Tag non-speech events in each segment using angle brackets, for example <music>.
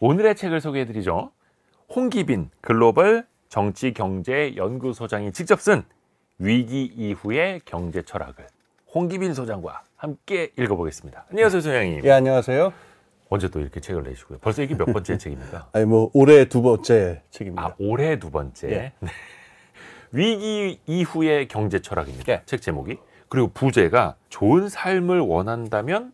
오늘의 책을 소개해드리죠. 홍기빈 글로벌 정치경제연구소장이 직접 쓴 위기 이후의 경제 철학을 홍기빈 소장과 함께 읽어보겠습니다. 안녕하세요, 네. 소장님. 예, 안녕하세요. 언제 또 이렇게 책을 내시고요? 벌써 이게 몇 번째 <laughs> 책입니까? 아니, 뭐, 올해 두 번째 책입니다. 아, 올해 두 번째. 예. 네. <laughs> 위기 이후의 경제 철학입니다. 예. 책 제목이. 그리고 부제가 좋은 삶을 원한다면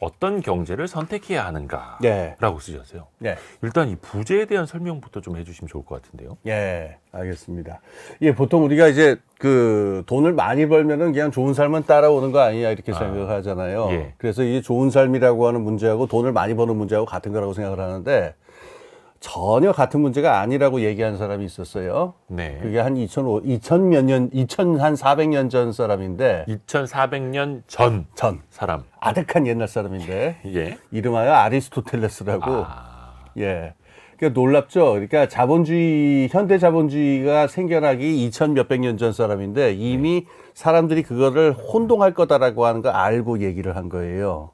어떤 경제를 선택해야 하는가라고 네. 쓰셨어요. 네. 일단 이 부재에 대한 설명부터 좀 해주시면 좋을 것 같은데요. 예, 알겠습니다. 예, 보통 우리가 이제 그 돈을 많이 벌면은 그냥 좋은 삶은 따라오는 거 아니냐 이렇게 아. 생각하잖아요. 예. 그래서 이 좋은 삶이라고 하는 문제하고 돈을 많이 버는 문제하고 같은 거라고 생각을 하는데 전혀 같은 문제가 아니라고 얘기한 사람이 있었어요. 네. 그게 한 2005, 2000몇 년, 2000한 400년 전 사람인데. 2400년 전. 전. 사람. 아득한 옛날 사람인데. <laughs> 예. 이름하여 아리스토텔레스라고. 아... 예. 그러니까 놀랍죠. 그러니까 자본주의, 현대 자본주의가 생겨나기 2000 몇백 년 전 사람인데 이미 네. 사람들이 그거를 혼동할 거다라고 하는 걸 알고 얘기를 한 거예요.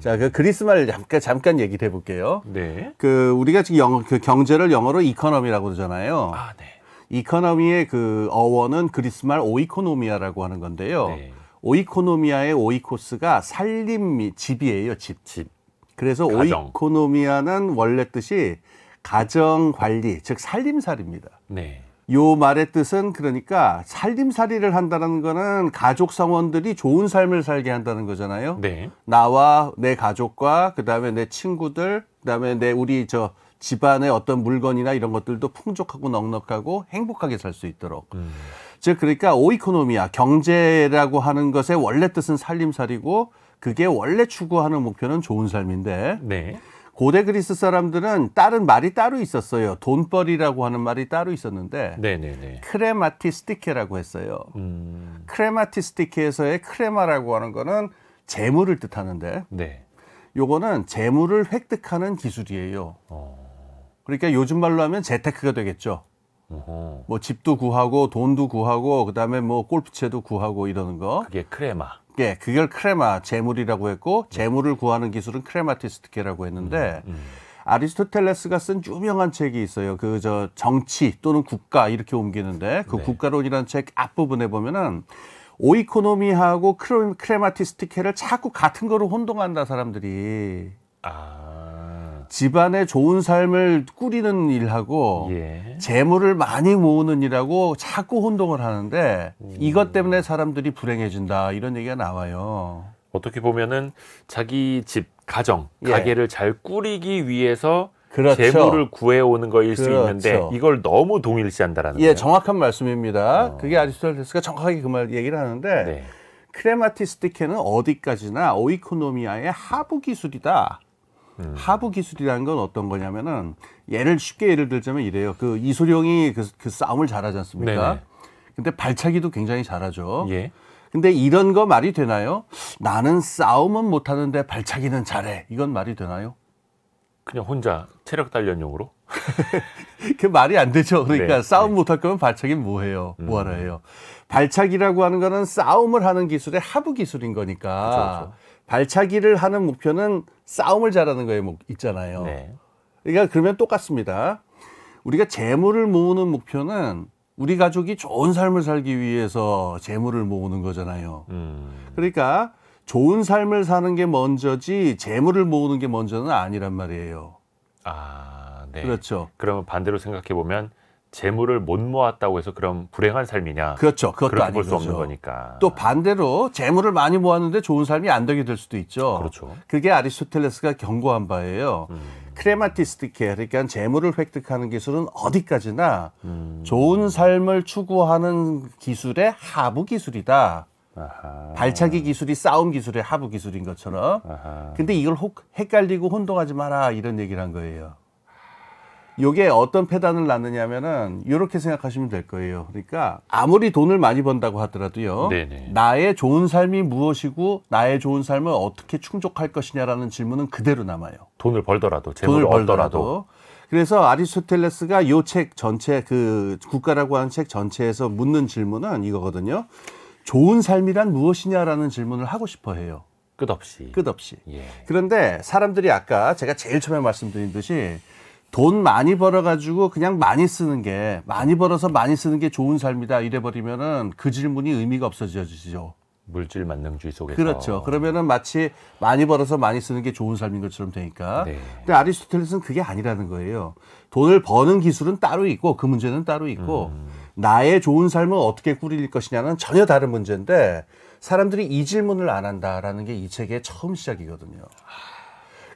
자, 그그리스말 잠깐, 잠깐 얘기를 해볼게요. 네. 그 우리가 지금 영, 그 경제를 영어로 이코노미라고 그러잖아요. 아, 네. 이코노미의 그 어원은 그리스말 오이코노미아라고 하는 건데요. 네. 오이코노미아의 오이코스가 살림 및 집이에요, 집. 집. 그래서 가정. 오이코노미아는 원래 뜻이 가정 관리, 즉 살림살입니다. 네. 요 말의 뜻은 그러니까 살림살이를 한다는 거는 가족 성원들이 좋은 삶을 살게 한다는 거잖아요. 네. 나와 내 가족과 그다음에 내 친구들, 그다음에 내 우리 저 집안의 어떤 물건이나 이런 것들도 풍족하고 넉넉하고 행복하게 살 수 있도록. 음. 즉 그러니까 오이코노미아 경제라고 하는 것의 원래 뜻은 살림살이고 그게 원래 추구하는 목표는 좋은 삶인데 네. 고대 그리스 사람들은 다른 말이 따로 있었어요. 돈벌이라고 하는 말이 따로 있었는데 네네네. 크레마티스티케라고 했어요. 음... 크레마티스티케에서의 크레마라고 하는 거는 재물을 뜻하는데 네. 요거는 재물을 획득하는 기술이에요. 어... 그러니까 요즘 말로 하면 재테크가 되겠죠. 어허. 뭐 집도 구하고 돈도 구하고 그다음에 뭐 골프채도 구하고 이러는 거. 그게 크레마. 예, 그걸 크레마 재물이라고 했고 재물을 구하는 기술은 크레마티스트케라고 했는데 음, 음. 아리스토텔레스가 쓴 유명한 책이 있어요. 그 저 정치 또는 국가 이렇게 옮기는데 그 네. 국가론이라는 책 앞부분에 보면은 오이코노미하고 크레마티스트케를 자꾸 같은 거로 혼동한다 사람들이. 아. 집안의 좋은 삶을 꾸리는 일하고 예. 재물을 많이 모으는 일하고 자꾸 혼동을 하는데 음. 이것 때문에 사람들이 불행해진다 이런 얘기가 나와요. 어떻게 보면은 자기 집 가정 예. 가게를 잘 꾸리기 위해서 그렇죠. 재물을 구해오는 거일 그렇죠. 수 있는데 이걸 너무 동일시한다라는 예, 거예요. 정확한 말씀입니다. 어. 그게 아리스토텔레스가 정확하게 그 말 얘기를 하는데 네. 크레마티스티케는 어디까지나 오이코노미아의 하부 기술이다. 음. 하부 기술이라는 건 어떤 거냐면은 예를 쉽게 예를 들자면 이래요. 그 이소룡이 그, 그 싸움을 잘하지 않습니까? 네네. 근데 발차기도 굉장히 잘하죠. 예. 근데 이런 거 말이 되나요? 나는 싸움은 못하는데 발차기는 잘해. 이건 말이 되나요? 그냥 혼자 체력 단련용으로? <laughs> 그 말이 안 되죠. 그러니까 네, 싸움 네. 못할 거면 발차기 는뭐 해요? 음. 뭐하러 해요? 발차기라고 하는 거는 싸움을 하는 기술의 하부 기술인 거니까 그쵸, 그쵸. 발차기를 하는 목표는 싸움을 잘하는 거에 뭐 있잖아요. 네. 그러니까 그러면 똑같습니다. 우리가 재물을 모으는 목표는 우리 가족이 좋은 삶을 살기 위해서 재물을 모으는 거잖아요. 음. 그러니까 좋은 삶을 사는 게 먼저지 재물을 모으는 게 먼저는 아니란 말이에요. 아, 네. 그렇죠. 그러면 반대로 생각해 보면 재물을 못 모았다고 해서 그럼 불행한 삶이냐? 그렇죠. 그것도 아니죠. 볼수 없는 거니까. 또 반대로 재물을 많이 모았는데 좋은 삶이 안 되게 될 수도 있죠. 그렇죠. 그게 아리스토텔레스가 경고한 바예요. 음. 크레마티스티케 그러니까 재물을 획득하는 기술은 어디까지나 음. 좋은 삶을 추구하는 기술의 하부 기술이다. 아하. 발차기 기술이 싸움 기술의 하부 기술인 것처럼. 아하. 근데 이걸 혹 헷갈리고 혼동하지 마라 이런 얘기를 한 거예요. 요게 어떤 패단을 낳느냐면은 이렇게 생각하시면 될 거예요. 그러니까 아무리 돈을 많이 번다고 하더라도요. 네네. 나의 좋은 삶이 무엇이고 나의 좋은 삶을 어떻게 충족할 것이냐라는 질문은 그대로 남아요. 돈을 벌더라도 돈을 벌더라도. 그래서 아리스토텔레스가 요 책 전체 그 국가라고 하는 책 전체에서 묻는 질문은 이거거든요. 좋은 삶이란 무엇이냐라는 질문을 하고 싶어 해요. 끝없이. 끝없이. 예. 그런데 사람들이 아까 제가 제일 처음에 말씀드린 듯이 돈 많이 벌어가지고 그냥 많이 쓰는 게 많이 벌어서 많이 쓰는 게 좋은 삶이다 이래버리면은 그 질문이 의미가 없어지죠. 물질 만능주의 속에서 그렇죠. 그러면은 마치 많이 벌어서 많이 쓰는 게 좋은 삶인 것처럼 되니까. 네. 근데 아리스토텔레스는 그게 아니라는 거예요. 돈을 버는 기술은 따로 있고 그 문제는 따로 있고 음. 나의 좋은 삶을 어떻게 꾸릴 것이냐는 전혀 다른 문제인데 사람들이 이 질문을 안 한다라는 게 이 책의 처음 시작이거든요. 아,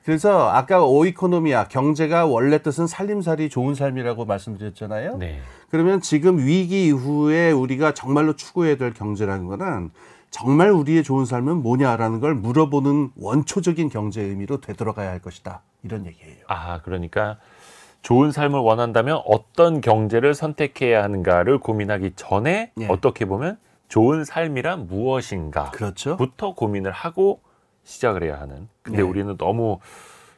그래서 아까 오이코노미아 경제가 원래 뜻은 살림살이 좋은 삶이라고 말씀드렸잖아요. 네. 그러면 지금 위기 이후에 우리가 정말로 추구해야 될 경제라는 거는 정말 우리의 좋은 삶은 뭐냐라는 걸 물어보는 원초적인 경제 의미로 되돌아가야 할 것이다. 이런 얘기예요. 아, 그러니까 좋은 삶을 원한다면 어떤 경제를 선택해야 하는가를 고민하기 전에 예. 어떻게 보면 좋은 삶이란 무엇인가? 그렇죠.부터 고민을 하고 시작을 해야 하는 근데 네. 우리는 너무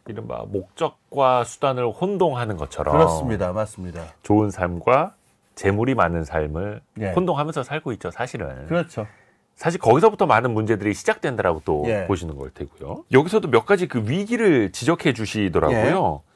이런바 목적과 수단을 혼동하는 것처럼 그렇습니다. 맞습니다. 좋은 삶과 재물이 많은 삶을 예. 혼동하면서 살고 있죠, 사실은. 그렇죠. 사실 거기서부터 많은 문제들이 시작된다라고 또 예. 보시는 걸 테고요. 여기서도 몇 가지 그 위기를 지적해 주시더라고요. 예.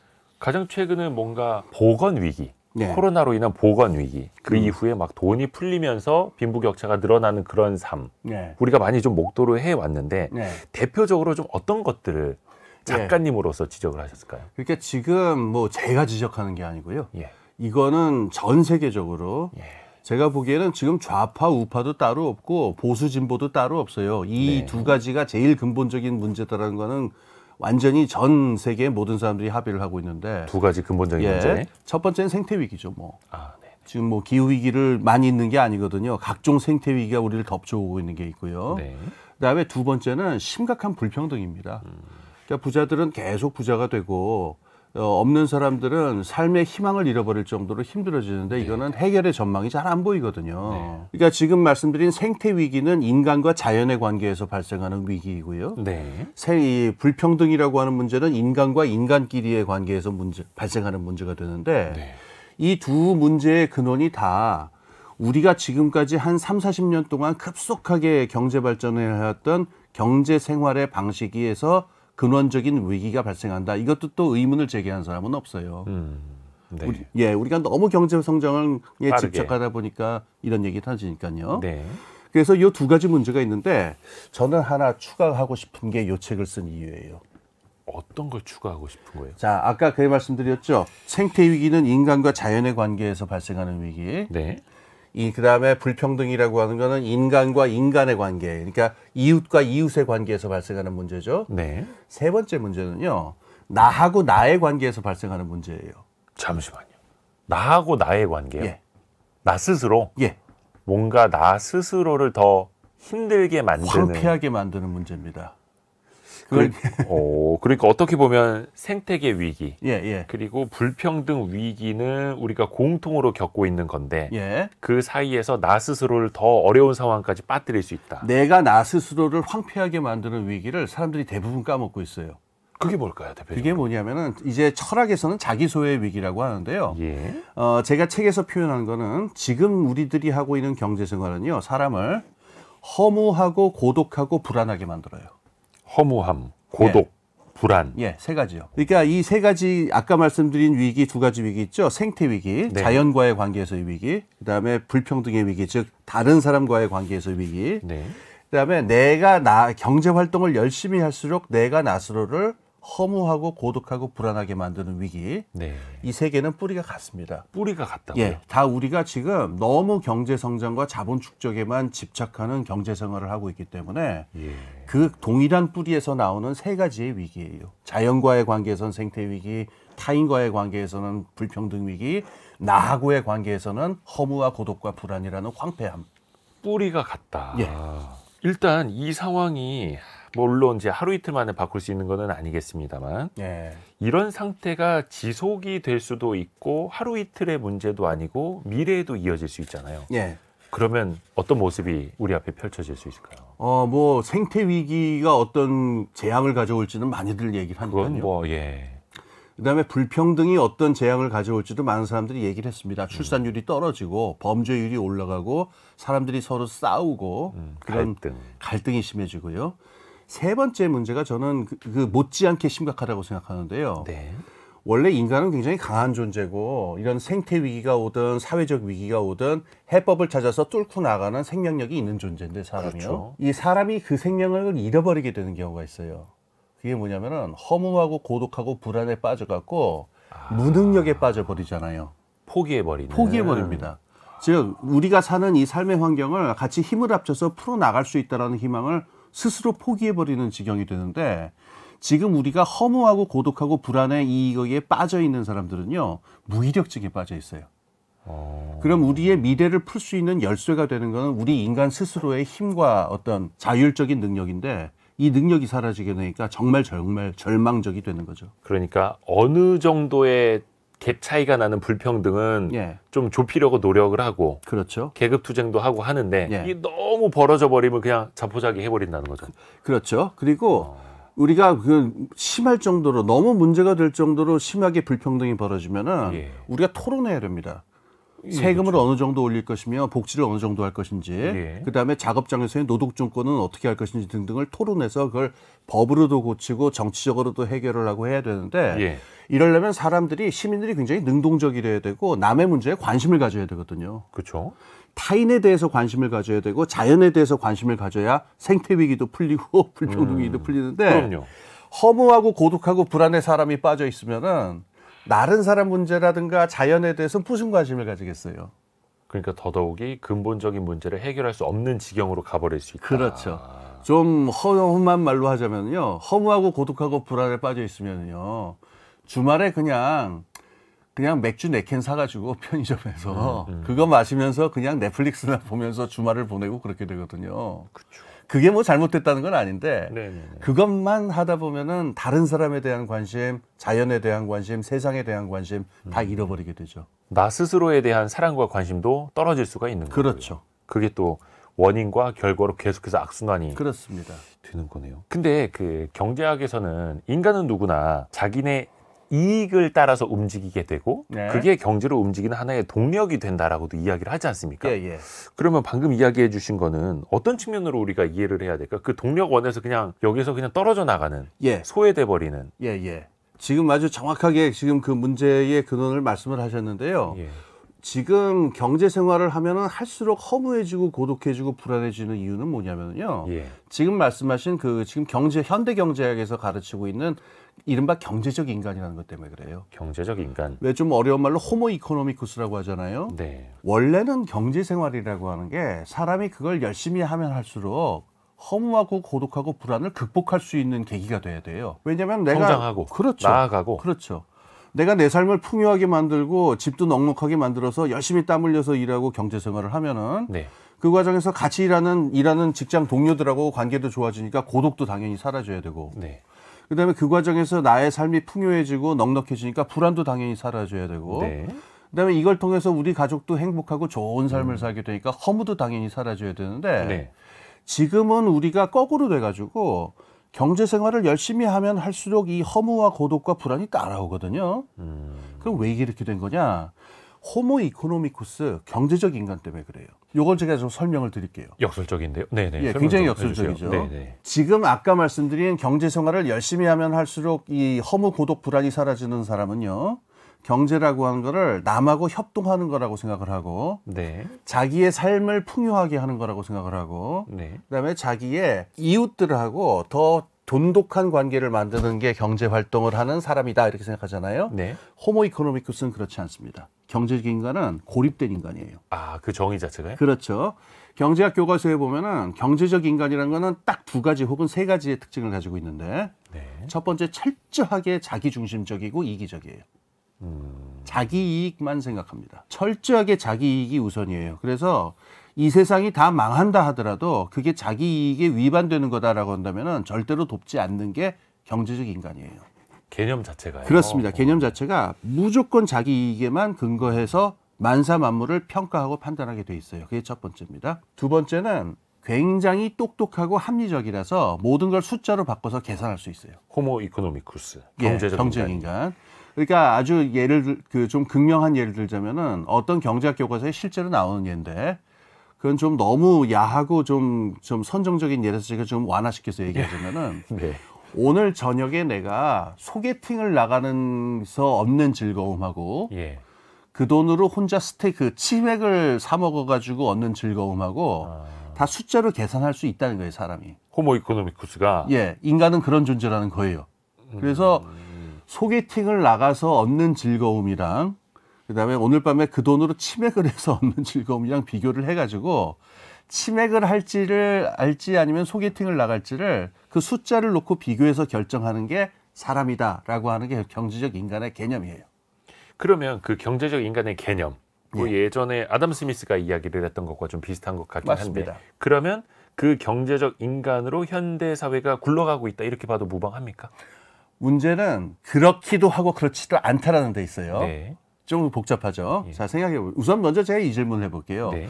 가장 최근에 뭔가 보건 위기, 네. 코로나로 인한 보건 위기 그 음. 이후에 막 돈이 풀리면서 빈부격차가 늘어나는 그런 삶 네. 우리가 많이 좀 목도로 해 왔는데 네. 대표적으로 좀 어떤 것들을 예. 작가님으로서 지적을 하셨을까요? 그러니까 지금 뭐 제가 지적하는 게 아니고요. 예. 이거는 전 세계적으로 예. 제가 보기에는 지금 좌파 우파도 따로 없고 보수 진보도 따로 없어요. 이두 네. 가지가 제일 근본적인 문제다라는 거는 완전히 전 세계 모든 사람들이 합의를 하고 있는데 두 가지 근본적인 예, 문제. 첫 번째는 생태 위기죠. 뭐 아, 네, 네. 지금 뭐 기후 위기를 많이 있는 게 아니거든요. 각종 생태 위기가 우리를 덮쳐오고 있는 게 있고요. 네. 그다음에 두 번째는 심각한 불평등입니다. 음. 그러니까 부자들은 계속 부자가 되고 어, 없는 사람들은 삶의 희망을 잃어버릴 정도로 힘들어지는데 네. 이거는 해결의 전망이 잘 안 보이거든요. 네. 그러니까 지금 말씀드린 생태 위기는 인간과 자연의 관계에서 발생하는 위기이고요. 네. 이 불평등이라고 하는 문제는 인간과 인간끼리의 관계에서 문제, 발생하는 문제가 되는데 네. 이 두 문제의 근원이 다 우리가 지금까지 한 3, 40년 동안 급속하게 경제 발전을 해왔던 경제 생활의 방식에서 근원적인 위기가 발생한다. 이것도 또 의문을 제기한 사람은 없어요. 음, 네. 우리, 예, 우리가 너무 경제 성장에 빠 집착하다 보니까 이런 얘기 터지니까요. 네. 그래서 이 두 가지 문제가 있는데 저는 하나 추가하고 싶은 게 요 책을 쓴 이유예요. 어떤 걸 추가하고 싶은 거예요? 자, 아까 그 말씀드렸죠. 생태 위기는 인간과 자연의 관계에서 발생하는 위기. 네. 이 그다음에 불평등이라고 하는 거는 인간과 인간의 관계, 그러니까 이웃과 이웃의 관계에서 발생하는 문제죠. 네. 세 번째 문제는요. 나하고 나의 관계에서 발생하는 문제예요. 잠시만요. 나하고 나의 관계요. 예. 나 스스로. 예. 뭔가 나 스스로를 더 힘들게 만드는. 황폐하게 만드는 문제입니다. 그러, 그러니까. 어, 그러니까 어떻게 보면 생태계 위기, 예, 예. 그리고 불평등 위기는 우리가 공통으로 겪고 있는 건데 예. 그 사이에서 나 스스로를 더 어려운 상황까지 빠뜨릴 수 있다. 내가 나 스스로를 황폐하게 만드는 위기를 사람들이 대부분 까먹고 있어요. 그게 뭘까요, 대표님? 그게 뭐냐면은 이제 철학에서는 자기소외 위기라고 하는데요. 예. 어, 제가 책에서 표현한 거는 지금 우리들이 하고 있는 경제생활은요, 사람을 허무하고 고독하고 불안하게 만들어요. 허무함, 고독, 예. 불안. 예, 세 가지요. 그러니까 이 세 가지 아까 말씀드린 위기 두 가지 위기 있죠. 생태 위기, 네. 자연과의 관계에서의 위기, 그다음에 불평등의 위기, 즉 다른 사람과의 관계에서의 위기. 네. 그다음에 내가 나 경제 활동을 열심히 할수록 내가 나스로를 허무하고 고독하고 불안하게 만드는 위기. 네. 이세개는 뿌리가 같습니다. 뿌리가 같다고요? 예, 다 우리가 지금 너무 경제 성장과 자본 축적에만 집착하는 경제 생활을 하고 있기 때문에 예. 그 동일한 뿌리에서 나오는 세 가지의 위기예요. 자연과의 관계에선 생태 위기, 타인과의 관계에서는 불평등 위기, 나하고의 관계에서는 허무와 고독과 불안이라는 황폐함. 뿌리가 같다. 예. 일단 이 상황이 뭐 물론 이제 하루 이틀 만에 바꿀 수 있는 것은 아니겠습니다만 예. 이런 상태가 지속이 될 수도 있고 하루 이틀의 문제도 아니고 미래에도 이어질 수 있잖아요. 예. 그러면 어떤 모습이 우리 앞에 펼쳐질 수 있을까요? 어, 뭐 생태 위기가 어떤 재앙을 가져올지는 많이들 얘기를 하니까요. 그건 뭐 예. 그다음에 불평등이 어떤 재앙을 가져올지도 많은 사람들이 얘기를 했습니다. 음. 출산율이 떨어지고 범죄율이 올라가고 사람들이 서로 싸우고 음, 그런 갈등. 갈등이 심해지고요. 세 번째 문제가 저는 그, 그 못지않게 심각하다고 생각하는데요. 네. 원래 인간은 굉장히 강한 존재고 이런 생태 위기가 오든 사회적 위기가 오든 해법을 찾아서 뚫고 나가는 생명력이 있는 존재인데 사람이요. 그렇죠. 이 사람이 그 생명력을 잃어버리게 되는 경우가 있어요. 그게 뭐냐면은 허무하고 고독하고 불안에 빠져갖고 아... 무능력에 빠져버리잖아요. 포기해버리는. 포기해버립니다. 즉 우리가 사는 이 삶의 환경을 같이 힘을 합쳐서 풀어나갈 수 있다라는 희망을 스스로 포기해버리는 지경이 되는데 지금 우리가 허무하고 고독하고 불안해 이거에 빠져 있는 사람들은요 무기력증에 빠져 있어요. 어. 그럼 우리의 미래를 풀 수 있는 열쇠가 되는 것은 우리 인간 스스로의 힘과 어떤 자율적인 능력인데 이 능력이 사라지게 되니까 정말 정말 절망적이 되는 거죠. 그러니까 어느 정도의 갭 차이가 나는 불평등은 예. 좀 좁히려고 노력을 하고 그렇죠. 계급 투쟁도 하고 하는데 예. 이게 너무 벌어져 버리면 그냥 자포자기 해버린다는 거죠. 그, 렇죠 그리고 어. 우리가 그 심할 정도로 너무 문제가 될 정도로 심하게 불평등이 벌어지면은 예. 우리가 토론해야 됩니다. 예, 세금을 그렇죠. 어느 정도 올릴 것이며 복지를 어느 정도 할 것인지 예. 그다음에 작업장에서의 노동증권은 어떻게 할 것인지 등등을 토론해서 그걸 법으로도 고치고 정치적으로도 해결을 하고 해야 되는데 예. 이러려면 사람들이 시민들이 굉장히 능동적이어야 되고 남의 문제에 관심을 가져야 되거든요. 그렇죠. 타인에 대해서 관심을 가져야 되고 자연에 대해서 관심을 가져야 생태 위기도 풀리고 <laughs> 불평등 위기도 음, 풀리는데 그럼요. 허무하고 고독하고 불안해 사람이 빠져 있으면은 다른 사람 문제라든가 자연에 대해서 무슨 관심을 가지겠어요? 그러니까 더더욱이 근본적인 문제를 해결할 수 없는 지경으로 가버릴 수 있다. 그렇죠. 좀 허무한 말로 하자면요. 허무하고 고독하고 불안에 빠져 있으면요. 주말에 그냥 그냥 맥주 네 캔 사가지고 <laughs> 편의점에서 음, 음. 그거 마시면서 그냥 넷플릭스나 보면서 주말을 보내고 그렇게 되거든요. 그렇죠. 그게 뭐 잘못됐다는 건 아닌데 네네네. 네, 네. 그것만 하다 보면은 다른 사람에 대한 관심, 자연에 대한 관심, 세상에 대한 관심 다 음. 잃어버리게 되죠. 나 스스로에 대한 사랑과 관심도 떨어질 수가 있는 거죠. 그렇죠. 거고요. 그게 또 원인과 결과로 계속해서 악순환이 그렇습니다. 되는 거네요. 근데 그 경제학에서는 인간은 누구나 자기네 이익을 따라서 움직이게 되고 네. 그게 경제로 움직이는 하나의 동력이 된다라고도 이야기를 하지 않습니까? 예, 예. 그러면 방금 이야기해 주신 거는 어떤 측면으로 우리가 이해를 해야 될까? 그 동력원에서 그냥 여기서 그냥 떨어져 나가는 예. 소외돼 버리는 예, 예. 지금 아주 정확하게 지금 그 문제의 근원을 말씀을 하셨는데요. 예. 지금 경제 생활을 하면은 할수록 허무해지고 고독해지고 불안해지는 이유는 뭐냐면요. 예. 지금 말씀하신 그 지금 경제 현대 경제학에서 가르치고 있는 이른바 경제적 인간이라는 것 때문에 그래요. 경제적 인간. 왜 좀 어려운 말로 호모 이코노미쿠스라고 하잖아요. 네. 원래는 경제 생활이라고 하는 게 사람이 그걸 열심히 하면 할수록 허무하고 고독하고 불안을 극복할 수 있는 계기가 돼야 돼요. 왜냐면 내가 성장하고 그렇죠. 나아가고 그렇죠. 내가 내 삶을 풍요하게 만들고 집도 넉넉하게 만들어서 열심히 땀 흘려서 일하고 경제 생활을 하면은 네. 그 과정에서 같이 일하는 일하는 직장 동료들하고 관계도 좋아지니까 고독도 당연히 사라져야 되고 네. 그다음에 그 과정에서 나의 삶이 풍요해지고 넉넉해지니까 불안도 당연히 사라져야 되고 네. 그다음에 이걸 통해서 우리 가족도 행복하고 좋은 삶을 음. 살게 되니까 허무도 당연히 사라져야 되는데 네. 지금은 우리가 거꾸로 돼가지고 경제 생활을 열심히 하면 할수록 이 허무와 고독과 불안이 따라오거든요. 음. 그럼 왜이렇게된 거냐? 호모 이코노미쿠스 경제적 인간 때문에 그래요. 요걸 제가 좀 설명을 드릴게요. 역설적인데요. 네, 네. 예, 굉장히 역설적이죠. 네네. 네. 지금 아까 말씀드린 경제 생활을 열심히 하면 할수록 이 허무 고독 불안이 사라지는 사람은요. 경제라고 하는 거를 남하고 협동하는 거라고 생각을 하고 네. 자기의 삶을 풍요하게 하는 거라고 생각을 하고 네. 그다음에 자기의 이웃들하고 더 돈독한 관계를 만드는 게 경제 활동을 하는 사람이다 이렇게 생각하잖아요. 네. 호모 이코노미쿠스는 그렇지 않습니다. 경제적 인간은 고립된 인간이에요. 아, 그 정의 자체가요? 그렇죠. 경제학 교과서에 보면은 경제적 인간이라는 거는 딱 두 가지 혹은 세 가지의 특징을 가지고 있는데 네. 첫 번째 철저하게 자기 중심적이고 이기적이에요. 자기 이익만 생각합니다. 철저하게 자기 이익이 우선이에요. 그래서 이 세상이 다 망한다 하더라도 그게 자기 이익에 위반되는 거다라고 한다면 절대로 돕지 않는 게 경제적 인간이에요. 개념 자체가요. 그렇습니다. 개념 어. 자체가 무조건 자기 이익에만 근거해서 만사 만물을 평가하고 판단하게 돼 있어요. 그게 첫 번째입니다. 두 번째는 굉장히 똑똑하고 합리적이라서 모든 걸 숫자로 바꿔서 계산할 수 있어요. 호모 이코노미쿠스. 경제적, 예, 경제적 인간. 인간. 그러니까 아주 예를 그좀 극명한 예를 들자면은 어떤 경제학 교과서에 실제로 나오는 예인데 그건 좀 너무 야하고 좀 좀 선정적인 예라서 제가 좀 완화시켜서 얘기하자면은 <laughs> 네. 오늘 저녁에 내가 소개팅을 나가면서 없는 즐거움하고 예. 그 돈으로 혼자 스테이크 그 치맥을 사 먹어가지고 얻는 즐거움하고 아. 다 숫자로 계산할 수 있다는 거예요 사람이. 호모 이코노미쿠스가. 예, 인간은 그런 존재라는 거예요. 그래서 음. 소개팅을 나가서 얻는 즐거움이랑 그다음에 오늘 밤에 그 돈으로 치맥을 해서 <laughs> 얻는 즐거움이랑 비교를 해가지고 치맥을 할지를 알지 아니면 소개팅을 나갈지를 그 숫자를 놓고 비교해서 결정하는 게 사람이다라고 하는 게 경제적 인간의 개념이에요. 그러면 그 경제적 인간의 개념 뭐 예. 전에 아담 스미스가 이야기를 했던 것과 좀 비슷한 것 같긴 맞습니다. 한데 그러면 그 경제적 인간으로 현대 사회가 굴러가고 있다 이렇게 봐도 무방합니까? 문제는 그렇기도 하고 그렇지도 않다라는 데 있어요. 네. 좀 복잡하죠. 예. 자 생각해 보면 우선 먼저 제가 이 질문을 해볼게요. 네.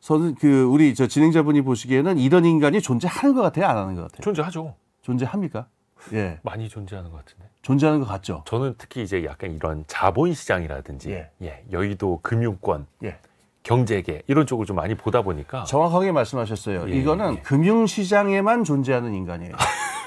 저는 그 우리 저 진행자분이 보시기에는 이런 인간이 존재하는 것 같아요, 안 하는 것 같아요? 존재하죠. 존재합니까? 예. 많이 존재하는 것 같은데. 존재하는 것 같죠. 저는 특히 이제 약간 이런 자본 시장이라든지 예. 예. 여의도 금융권 예. 경제계 이런 쪽을 좀 많이 보다 보니까 정확하게 말씀하셨어요. 예, 이거는 예. 금융 시장에만 존재하는 인간이에요. <laughs>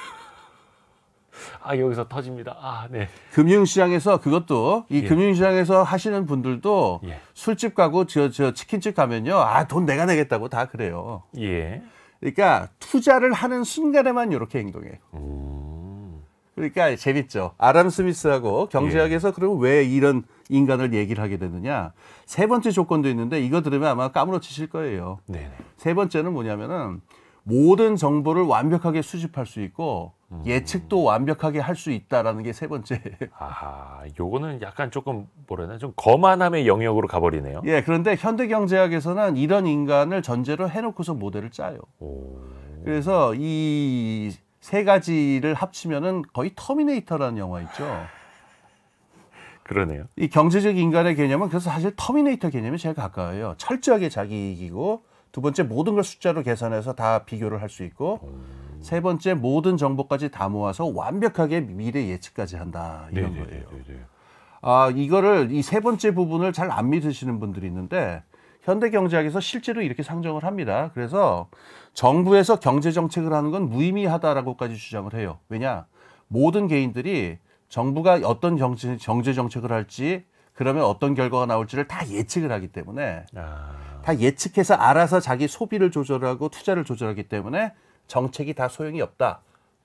아 여기서 터집니다. 아 네. 금융시장에서 그것도 이 예. 금융시장에서 하시는 분들도 예. 술집 가고 저 저 치킨집 가면요, 아 돈 내가 내겠다고 다 그래요. 예. 그러니까 투자를 하는 순간에만 이렇게 행동해요. 음. 그러니까 재밌죠. 아람 스미스하고 경제학에서 예. 그리고 왜 이런 인간을 얘기를 하게 되느냐. 세 번째 조건도 있는데 이거 들으면 아마 까무러치실 거예요. 네세 번째는 뭐냐면은 모든 정보를 완벽하게 수집할 수 있고 음. 예측도 완벽하게 할 수 있다라는 게 세 번째. <laughs> 아, 요거는 약간 조금 뭐라나 좀 거만함의 영역으로 가버리네요. 예, 그런데 현대경제학에서는 이런 인간을 전제로 해놓고서 모델을 짜요. 오. 그래서 이 세 가지를 합치면은 거의 터미네이터라는 영화 있죠. <laughs> 그러네요. 이 경제적 인간의 개념은 그래서 사실 터미네이터 개념이 제일 가까워요. 철저하게 자기 이기고 두 번째 모든 걸 숫자로 계산해서 다 비교를 할 수 있고. 오. 세 번째 모든 정보까지 다 모아서 완벽하게 미래 예측까지 한다 이런 네네, 네, 거예요. 네네. 네, 네. 아 이거를 이 세 번째 부분을 잘 안 믿으시는 분들이 있는데 현대경제학에서 실제로 이렇게 상정을 합니다. 그래서 정부에서 경제 정책을 하는 건 무의미하다라고까지 주장을 해요. 왜냐 모든 개인들이 정부가 어떤 경제, 경제 정책을 할지 그러면 어떤 결과가 나올지를 다 예측을 하기 때문에 아... 다 예측해서 알아서 자기 소비를 조절하고 투자를 조절하기 때문에 정책이 다 소용이 없다.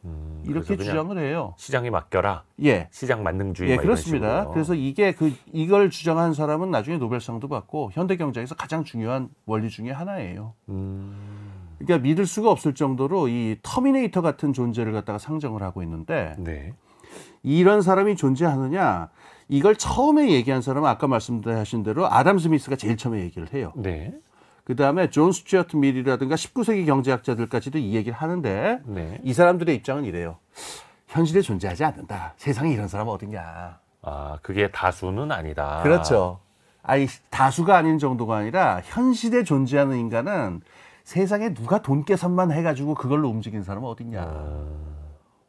음, 이렇게 주장을 해요. 시장에 맡겨라. 예. 시장 만능주의. 예, 그렇습니다. 식으로. 그래서 이게 그 이걸 주장한 사람은 나중에 노벨상도 받고 현대경제에서 가장 중요한 원리 중의 하나예요. 음. 그러니까 믿을 수가 없을 정도로 이 터미네이터 같은 존재를 갖다가 상정을 하고 있는데 네. 이런 사람이 존재하느냐 이걸 처음에 얘기한 사람은 아까 말씀하신 대로 아담 스미스가 제일 처음에 얘기를 해요. 네. 그 다음에 존 스튜어트 밀이라든가 19세기 경제학자들까지도 이 얘기를 하는데 네. 이 사람들의 입장은 이래요. 현실에 존재하지 않는다. 세상에 이런 사람은 어딨냐. 아, 그게 다수는 아니다. 그렇죠. 아니, 다수가 아닌 정도가 아니라 현실에 존재하는 인간은 세상에 누가 돈 계산만 해가지고 그걸로 움직이는 사람은 어딨냐. 아...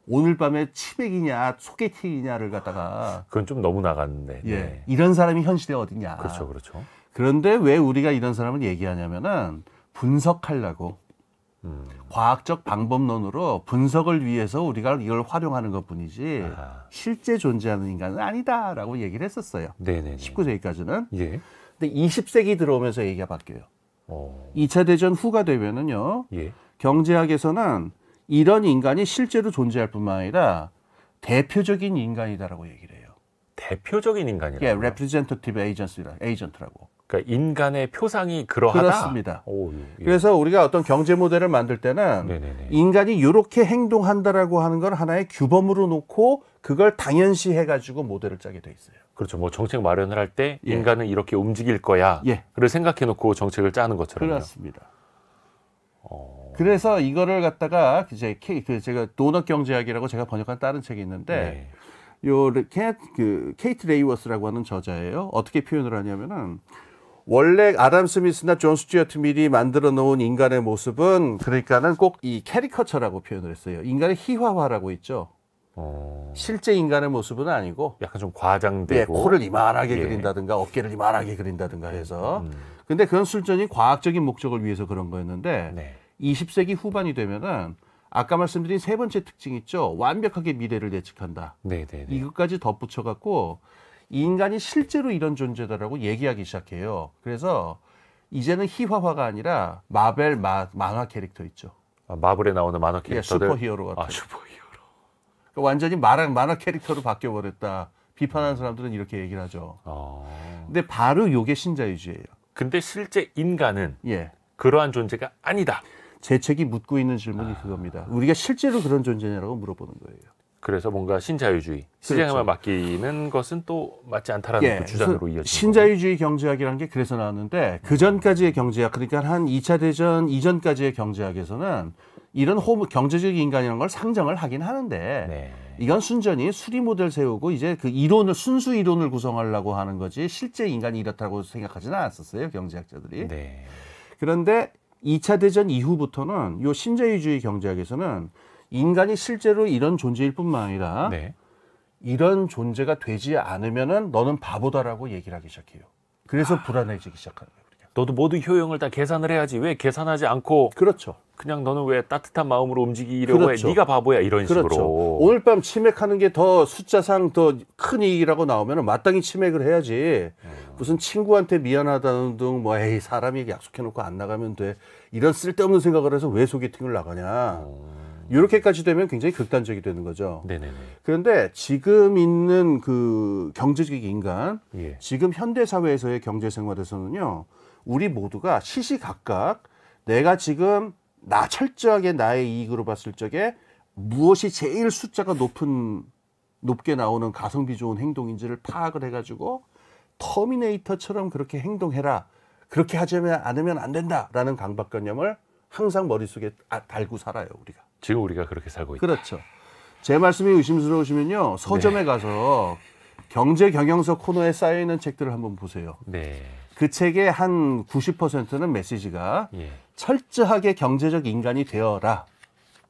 오늘 밤에 치맥이냐, 소개팅이냐를 갖다가. 그건 좀 너무 나갔는 예. 네. 이런 사람이 현실에 어딨냐. 그렇죠, 그렇죠. 그런데 왜 우리가 이런 사람을 얘기하냐면은 분석하려고 음. 과학적 방법론으로 분석을 위해서 우리가 이걸 활용하는 것 뿐이지 아 실제 존재하는 인간은 아니다라고 얘기를 했었어요. 네네 19세기까지는. 예. 근데 20세기 들어오면서 얘기가 바뀌어요. 어. 2차 대전 후가 되면은요. 예. 경제학에서는 이런 인간이 실제로 존재할 뿐만 아니라 대표적인 인간이다라고 얘기를 해요. 대표적인 인간이라고. 예, representative agent라고. 그러니까 인간의 표상이 그러하다. 그렇습니다. 오, 예. 그래서 우리가 어떤 경제 모델을 만들 때는 네네네. 네, 네. 인간이 이렇게 행동한다라고 하는 걸 하나의 규범으로 놓고 그걸 당연시해 가지고 모델을 짜게 돼 있어요. 그렇죠. 뭐 정책 마련을 할때 예. 인간은 이렇게 움직일 거야를 예. 생각해 놓고 정책을 짜는 것처럼 그렇습니다. 어... 그래서 이거를 갖다가 이제 K, 그 제가 도넛 경제학이라고 제가 번역한 다른 책이 있는데 네. 요 케, 그 케이트 레이워스라고 하는 저자예요. 어떻게 표현을 하냐면은 원래 아담 스미스나 존 스튜어트 밀이 만들어 놓은 인간의 모습은 그러니까는 꼭 이 캐리커처라고 표현을 했어요. 인간의 희화화라고 했죠 어... 실제 인간의 모습은 아니고 약간 좀 과장되고 예, 코를 이만하게 예. 그린다든가 어깨를 이만하게 그린다든가 해서 음. 근데 그건 순전히 과학적인 목적을 위해서 그런 거였는데 네. 20세기 후반이 되면은 아까 말씀드린 세 번째 특징 있죠 완벽하게 미래를 예측한다. 네, 네, 네. 이것까지 덧붙여 갖고 인간이 실제로 이런 존재다라고 얘기하기 시작해요. 그래서 이제는 희화화가 아니라 마벨 마, 만화 캐릭터 있죠. 아, 마블에 나오는 만화 예, 캐릭터들. 예, 슈퍼히어로 같은. 아, 슈퍼히어로. 그러니까 완전히 마랑 만화 캐릭터로 바뀌어 버렸다. 비판하는 사람들은 이렇게 얘기를 하죠. 아... 근데 바로 요게 신자유주의예요. 근데 실제 인간은 예. 그러한 존재가 아니다. 제 책이 묻고 있는 질문이 아... 그겁니다. 우리가 실제로 그런 존재냐라고 물어보는 거예요. 그래서 뭔가 신자유주의 시장에만 그렇죠. 맡기는 것은 또 맞지 않다라는 예, 또 그 주장으로 이어지죠. 신자유주의 경제학이라는 게 그래서 나왔는데 그 전까지의 경제학 그러니까 한 2차 대전 이전까지의 경제학에서는 이런 호모, 경제적 인간이라는 걸 상정을 하긴 하는데 네. 이건 순전히 수리 모델 세우고 이제 그 이론을 순수 이론을 구성하려고 하는 거지 실제 인간이 이렇다고 생각하지는 않았었어요 경제학자들이. 네. 그런데 2차 대전 이후부터는 요 신자유주의 경제학에서는 인간이 실제로 이런 존재일 뿐만 아니라 네. 이런 존재가 되지 않으면은 너는 바보다라고 얘기를 하기 시작해요. 그래서 아. 불안해지기 시작하는 거예요. 우리가. 너도 모든 효용을 다 계산을 해야지 왜 계산하지 않고 그렇죠. 그냥 너는 왜 따뜻한 마음으로 움직이려고 그렇죠. 해? 네가 바보야 이런 그렇죠. 식으로. 오늘 밤 치맥하는 게 더 숫자상 더 큰 이익이라고 나오면 마땅히 치맥을 해야지. 음. 무슨 친구한테 미안하다는 등뭐 에이 사람이 약속해놓고 안 나가면 돼 이런 쓸데없는 생각을 해서 왜 소개팅을 나가냐. 음. 이렇게까지 되면 굉장히 극단적이 되는 거죠. 네네 그런데 지금 있는 그 경제적 인간, 예. 지금 현대 사회에서의 경제 생활에서는요, 우리 모두가 시시각각 내가 지금 나 철저하게 나의 이익으로 봤을 적에 무엇이 제일 숫자가 높은 높게 나오는 가성비 좋은 행동인지를 파악을 해가지고 터미네이터처럼 그렇게 행동해라. 그렇게 하지 않으면 안 된다라는 강박관념을 항상 머릿속에 아, 달고 살아요, 우리가. 지금 우리가 그렇게 살고 있다. 그렇죠. 제 말씀이 의심스러우시면요 서점에 네. 가서 경제 경영서 코너에 쌓여 있는 책들을 한번 보세요. 네. 그 책의 한 90%는 메시지가 예. 철저하게 경제적 인간이 되어라.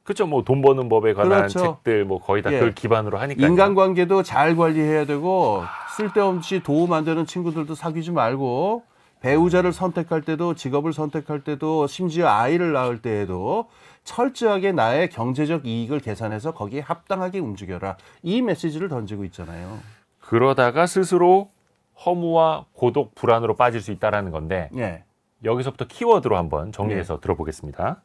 그렇죠. 뭐 돈 버는 법에 관한 그렇죠. 책들 뭐 거의 다 예. 그걸 기반으로 하니까 인간관계도 잘 관리해야 되고 아. 쓸데없이 도움 안 되는 친구들도 사귀지 말고 배우자를 선택할 때도 직업을 선택할 때도 심지어 아이를 낳을 때에도 철저하게 나의 경제적 이익을 계산해서 거기에 합당하게 움직여라. 이 메시지를 던지고 있잖아요. 그러다가 스스로 허무와 고독, 불안으로 빠질 수 있다라는 건데 예. 여기서부터 키워드로 한번 정리해서 예. 들어보겠습니다.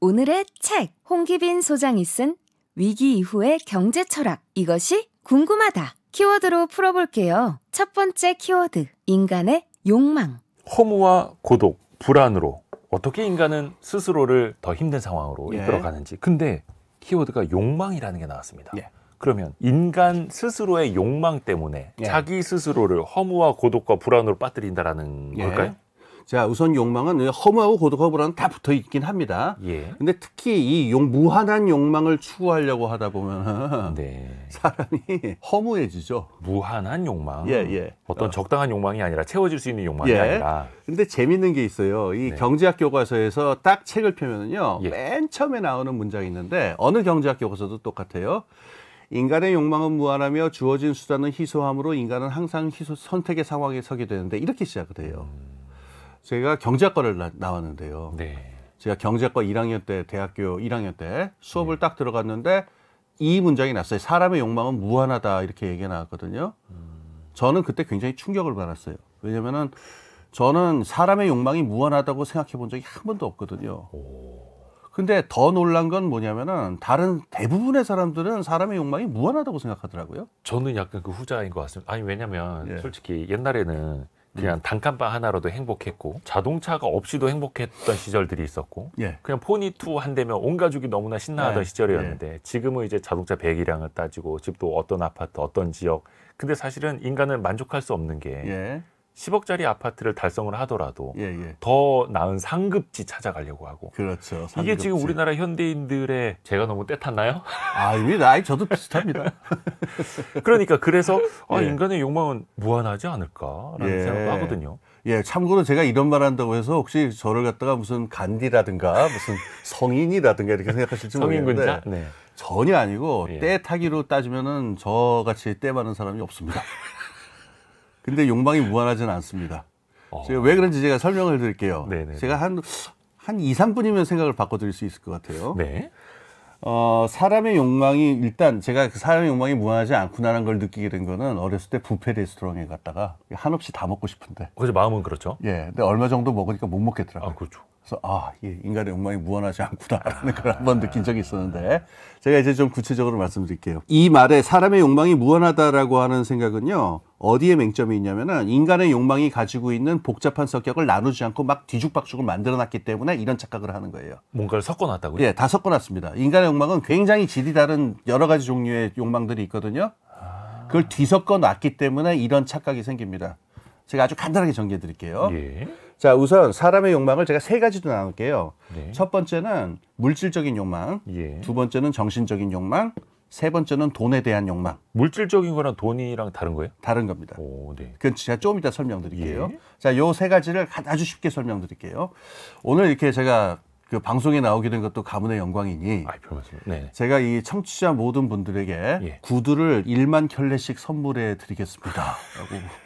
오늘의 책 홍기빈 소장이 쓴 위기 이후의 경제 철학 이것이 궁금하다. 키워드로 풀어볼게요. 첫 번째 키워드 인간의 욕망. 허무와 고독, 불안으로 어떻게 인간은 스스로를 더 힘든 상황으로 예. 이끌어가는지. 근데 키워드가 욕망이라는 게 나왔습니다. 예. 그러면 인간 스스로의 욕망 때문에 예. 자기 스스로를 허무와 고독과 불안으로 빠뜨린다라는 예. 걸까요? 자, 우선 욕망은 허무하고 고독하고라는 다 붙어 있긴 합니다. 예. 근데 특히 이 용, 무한한 욕망을 추구하려고 하다 보면 <laughs> 네. 사람이 허무해지죠. 무한한 욕망. 예, 예. 어떤 어. 적당한 욕망이 아니라 채워질 수 있는 욕망이 예. 아니라. 근데 재밌는 게 있어요. 이 네. 경제학 교과서에서 딱 책을 펴면은요. 예. 맨 처음에 나오는 문장이 있는데 어느 경제학 교과서도 똑같아요. 인간의 욕망은 무한하며 주어진 수단은 희소함으로 인간은 항상 희소, 선택의 상황에 서게 되는데 이렇게 시작을 해요. 음. 제가 경제학과를 나, 왔는데요 네. 제가 경제학과 1학년 때 대학교 1학년 때 수업을 네. 딱 들어갔는데 이 문장이 났어요. 사람의 욕망은 무한하다 이렇게 얘기가 나왔거든요. 음. 저는 그때 굉장히 충격을 받았어요. 왜냐면은 저는 사람의 욕망이 무한하다고 생각해 본 적이 한 번도 없거든요. 근데 더 놀란 건 뭐냐면은 다른 대부분의 사람들은 사람의 욕망이 무한하다고 생각하더라고요. 저는 약간 그 후자인 것 같습니다. 아니 왜냐면 예. 솔직히 옛날에는 그냥 음. 단칸방 하나로도 행복했고 자동차가 없이도 행복했던 시절들이 있었고 예. 그냥 포니투한 대면 온 가족이 너무나 신나하던 예. 시절이었는데 네. 지금은 이제 자동차 배기량을 따지고 집도 어떤 아파트 어떤 지역 근데 사실은 인간은 만족할 수 없는 게 예. 10억짜리 아파트를 달성을 하더라도 예, 예. 더 나은 상급지 찾아가려고 하고. 그렇죠. 상급지. 이게 지금 우리나라 현대인들의 제가 너무 떼탔나요? 아, 이 나이 저도 비슷합니다. <laughs> 그러니까 그래서 아, 예. 인간의 욕망은 무한하지 않을까라는 예. 생각도 하거든요. 예, 참고로 제가 이런 말 한다고 해서 혹시 저를 갖다가 무슨 간디라든가 무슨 성인이라든가 이렇게 생각하실지 모르겠는데 네. 전혀 아니고 때 예. 타기로 따지면은 저같이 때 많은 사람이 없습니다. 근데 욕망이 무한하지는 않습니다. 어. 제가 왜 그런지 제가 설명을 드릴게요. 네네네. 네, 제가 네. 한, 한 2, 3분이면 생각을 바꿔드릴 수 있을 것 같아요. 네. 어, 사람의 욕망이 일단 제가 그 사람의 욕망이 무한하지 않구나라는 걸 느끼게 된 거는 어렸을 때 부페 레스토랑에 갔다가 한없이 다 먹고 싶은데. 그죠 마음은 그렇죠. 예. 근데 얼마 정도 먹으니까 못 먹겠더라고요. 아, 그렇죠. 그래서 아, 예, 인간의 욕망이 무한하지 않구나라는 걸 한번 느낀 적이 있었는데 제가 이제 좀 구체적으로 말씀드릴게요. 이 말에 사람의 욕망이 무한하다라고 하는 생각은요. 어디에 맹점이 있냐면은 인간의 욕망이 가지고 있는 복잡한 성격을 나누지 않고 막 뒤죽박죽을 만들어놨기 때문에 이런 착각을 하는 거예요. 뭔가를 섞어놨다고요? 예, 다 섞어놨습니다. 인간의 욕망은 굉장히 질이 다른 여러 가지 종류의 욕망들이 있거든요. 그걸 뒤섞어 놨기 때문에 이런 착각이 생깁니다. 제가 아주 간단하게 전개해 드릴게요. 예. 자, 우선 사람의 욕망을 제가 세 가지로 나눌게요. 네. 첫 번째는 물질적인 욕망, 예. 두 번째는 정신적인 욕망, 세 번째는 돈에 대한 욕망. 물질적인 거랑 돈이랑 다른 거예요? 다른 겁니다. 오, 네. 그건 제가 조금 이따 설명드릴게요. 예. 자, 요 세 가지를 아주 쉽게 설명드릴게요. 오늘 이렇게 제가 그 방송에 나오게 된 것도 가문의 영광이니. 아, 네. 제가 이 청취자 모든 분들에게 예. 구두를 1만 켤레씩 선물해 드리겠습니다. 라고 <laughs>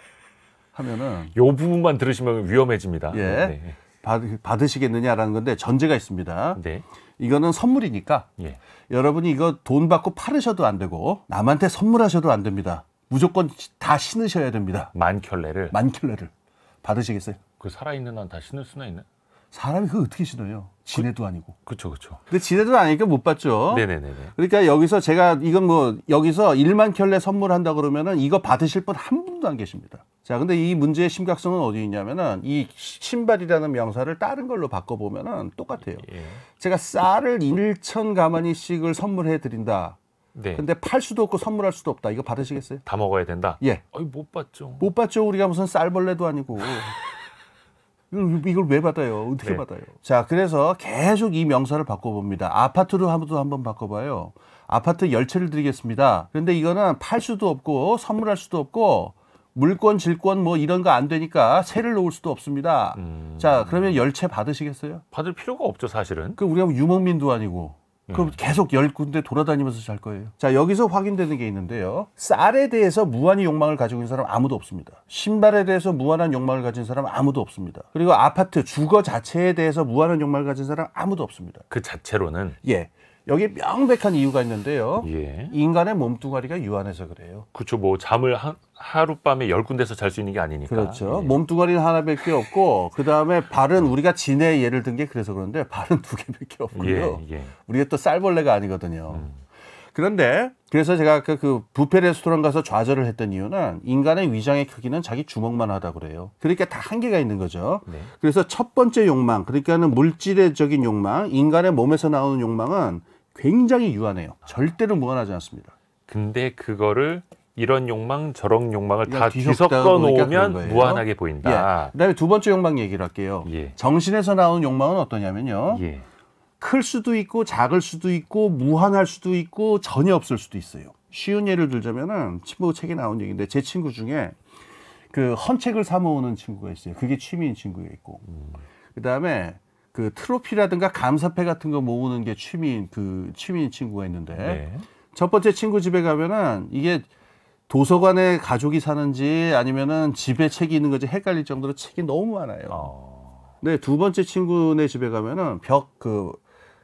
하면은 요 부분만 들으시면 위험해집니다. 예. 네. 받, 받으시겠느냐라는 건데 전제가 있습니다. 네. 이거는 선물이니까 예. 여러분이 이거 돈 받고 팔으셔도 안 되고 남한테 선물하셔도 안 됩니다. 무조건 다 신으셔야 됩니다. 만 켤레를 만 켤레를 받으시겠어요? 그 살아있는 한 다 신을 수나 있나? 사람이 그거 어떻게 신어요? 지네도 아니고. 그렇죠, 그렇죠. 근데 지네도 아니니까 못 받죠. 네네네. 그러니까 여기서 제가 이건 뭐 여기서 1만 켤레 선물한다 그러면은 이거 받으실 분 한 분도 안 계십니다. 자, 근데 이 문제의 심각성은 어디 있냐면은 이 신발이라는 명사를 다른 걸로 바꿔보면은 똑같아요. 예. 제가 쌀을 1천 가마니씩을 선물해 드린다. 네. 근데 팔 수도 없고 선물할 수도 없다. 이거 받으시겠어요? 다 먹어야 된다. 예. 아니 못 받죠. 못 받죠. 우리가 무슨 쌀벌레도 아니고. 이걸, 이걸 왜 받아요? 어떻게 네. 받아요? 자, 그래서 계속 이 명사를 바꿔봅니다. 아파트로 한번도 한번 바꿔봐요. 아파트 열채를 드리겠습니다. 그런데 이거는 팔 수도 없고 선물할 수도 없고 물권, 질권 뭐 이런 거 안 되니까 세를 놓을 수도 없습니다. 음. 자, 그러면 열채 받으시겠어요? 받을 필요가 없죠, 사실은. 그 우리가 유목민도 아니고. 예. 그럼 계속 열 군데 돌아다니면서 잘 거예요. 자, 여기서 확인되는 게 있는데요. 쌀에 대해서 무한히 욕망을 가지고 있는 사람 아무도 없습니다. 신발에 대해서 무한한 욕망을 가진 사람 아무도 없습니다. 그리고 아파트, 주거 자체에 대해서 무한한 욕망을 가진 사람 아무도 없습니다. 그 자체로는? 예. 여기 명백한 이유가 있는데요. 예. 인간의 몸뚱아리가 유한해서 그래요. 그렇죠. 뭐 잠을 하, 하룻밤에 열 군데서 잘 수 있는 게 아니니까. 그렇죠. 예. 몸뚱아리는 하나밖에 없고 그다음에 발은 우리가 진의 예를 든 게 그래서 그런데 발은 두 개밖에 없고요. 예, 예, 우리가 또 쌀벌레가 아니거든요. 음. 그런데 그래서 제가 그, 그 부페 레스토랑 가서 좌절을 했던 이유는 인간의 위장의 크기는 자기 주먹만 하다 그래요. 그러니까 다 한계가 있는 거죠. 네. 그래서 첫 번째 욕망, 그러니까는 물질적인 의 욕망, 인간의 몸에서 나오는 욕망은 굉장히 유한해요. 절대로 무한하지 않습니다. 근데 그거를 이런 욕망 저런 욕망을 다 뒤섞어 놓으면 무한하게 보인다. 예. 그다음에 두 번째 욕망 얘기를 할게요. 예. 정신에서 나온 욕망은 어떠냐면요. 예. 클 수도 있고 작을 수도 있고 무한할 수도 있고 전혀 없을 수도 있어요. 쉬운 예를 들자면은 친구 책에 나온 얘기인데 제 친구 중에 그 헌책을 사 모으는 친구가 있어요. 그게 취미인 친구가 있고 음. 그다음에 그 트로피라든가 감사패 같은 거 모으는 게 취미인 그 취미인 친구가 있는데 네. 첫 번째 친구 집에 가면은 이게 도서관에 가족이 사는지 아니면은 집에 책이 있는 건지 헷갈릴 정도로 책이 너무 많아요. 어... 아. 근두 번째 친구네 집에 가면은 벽 그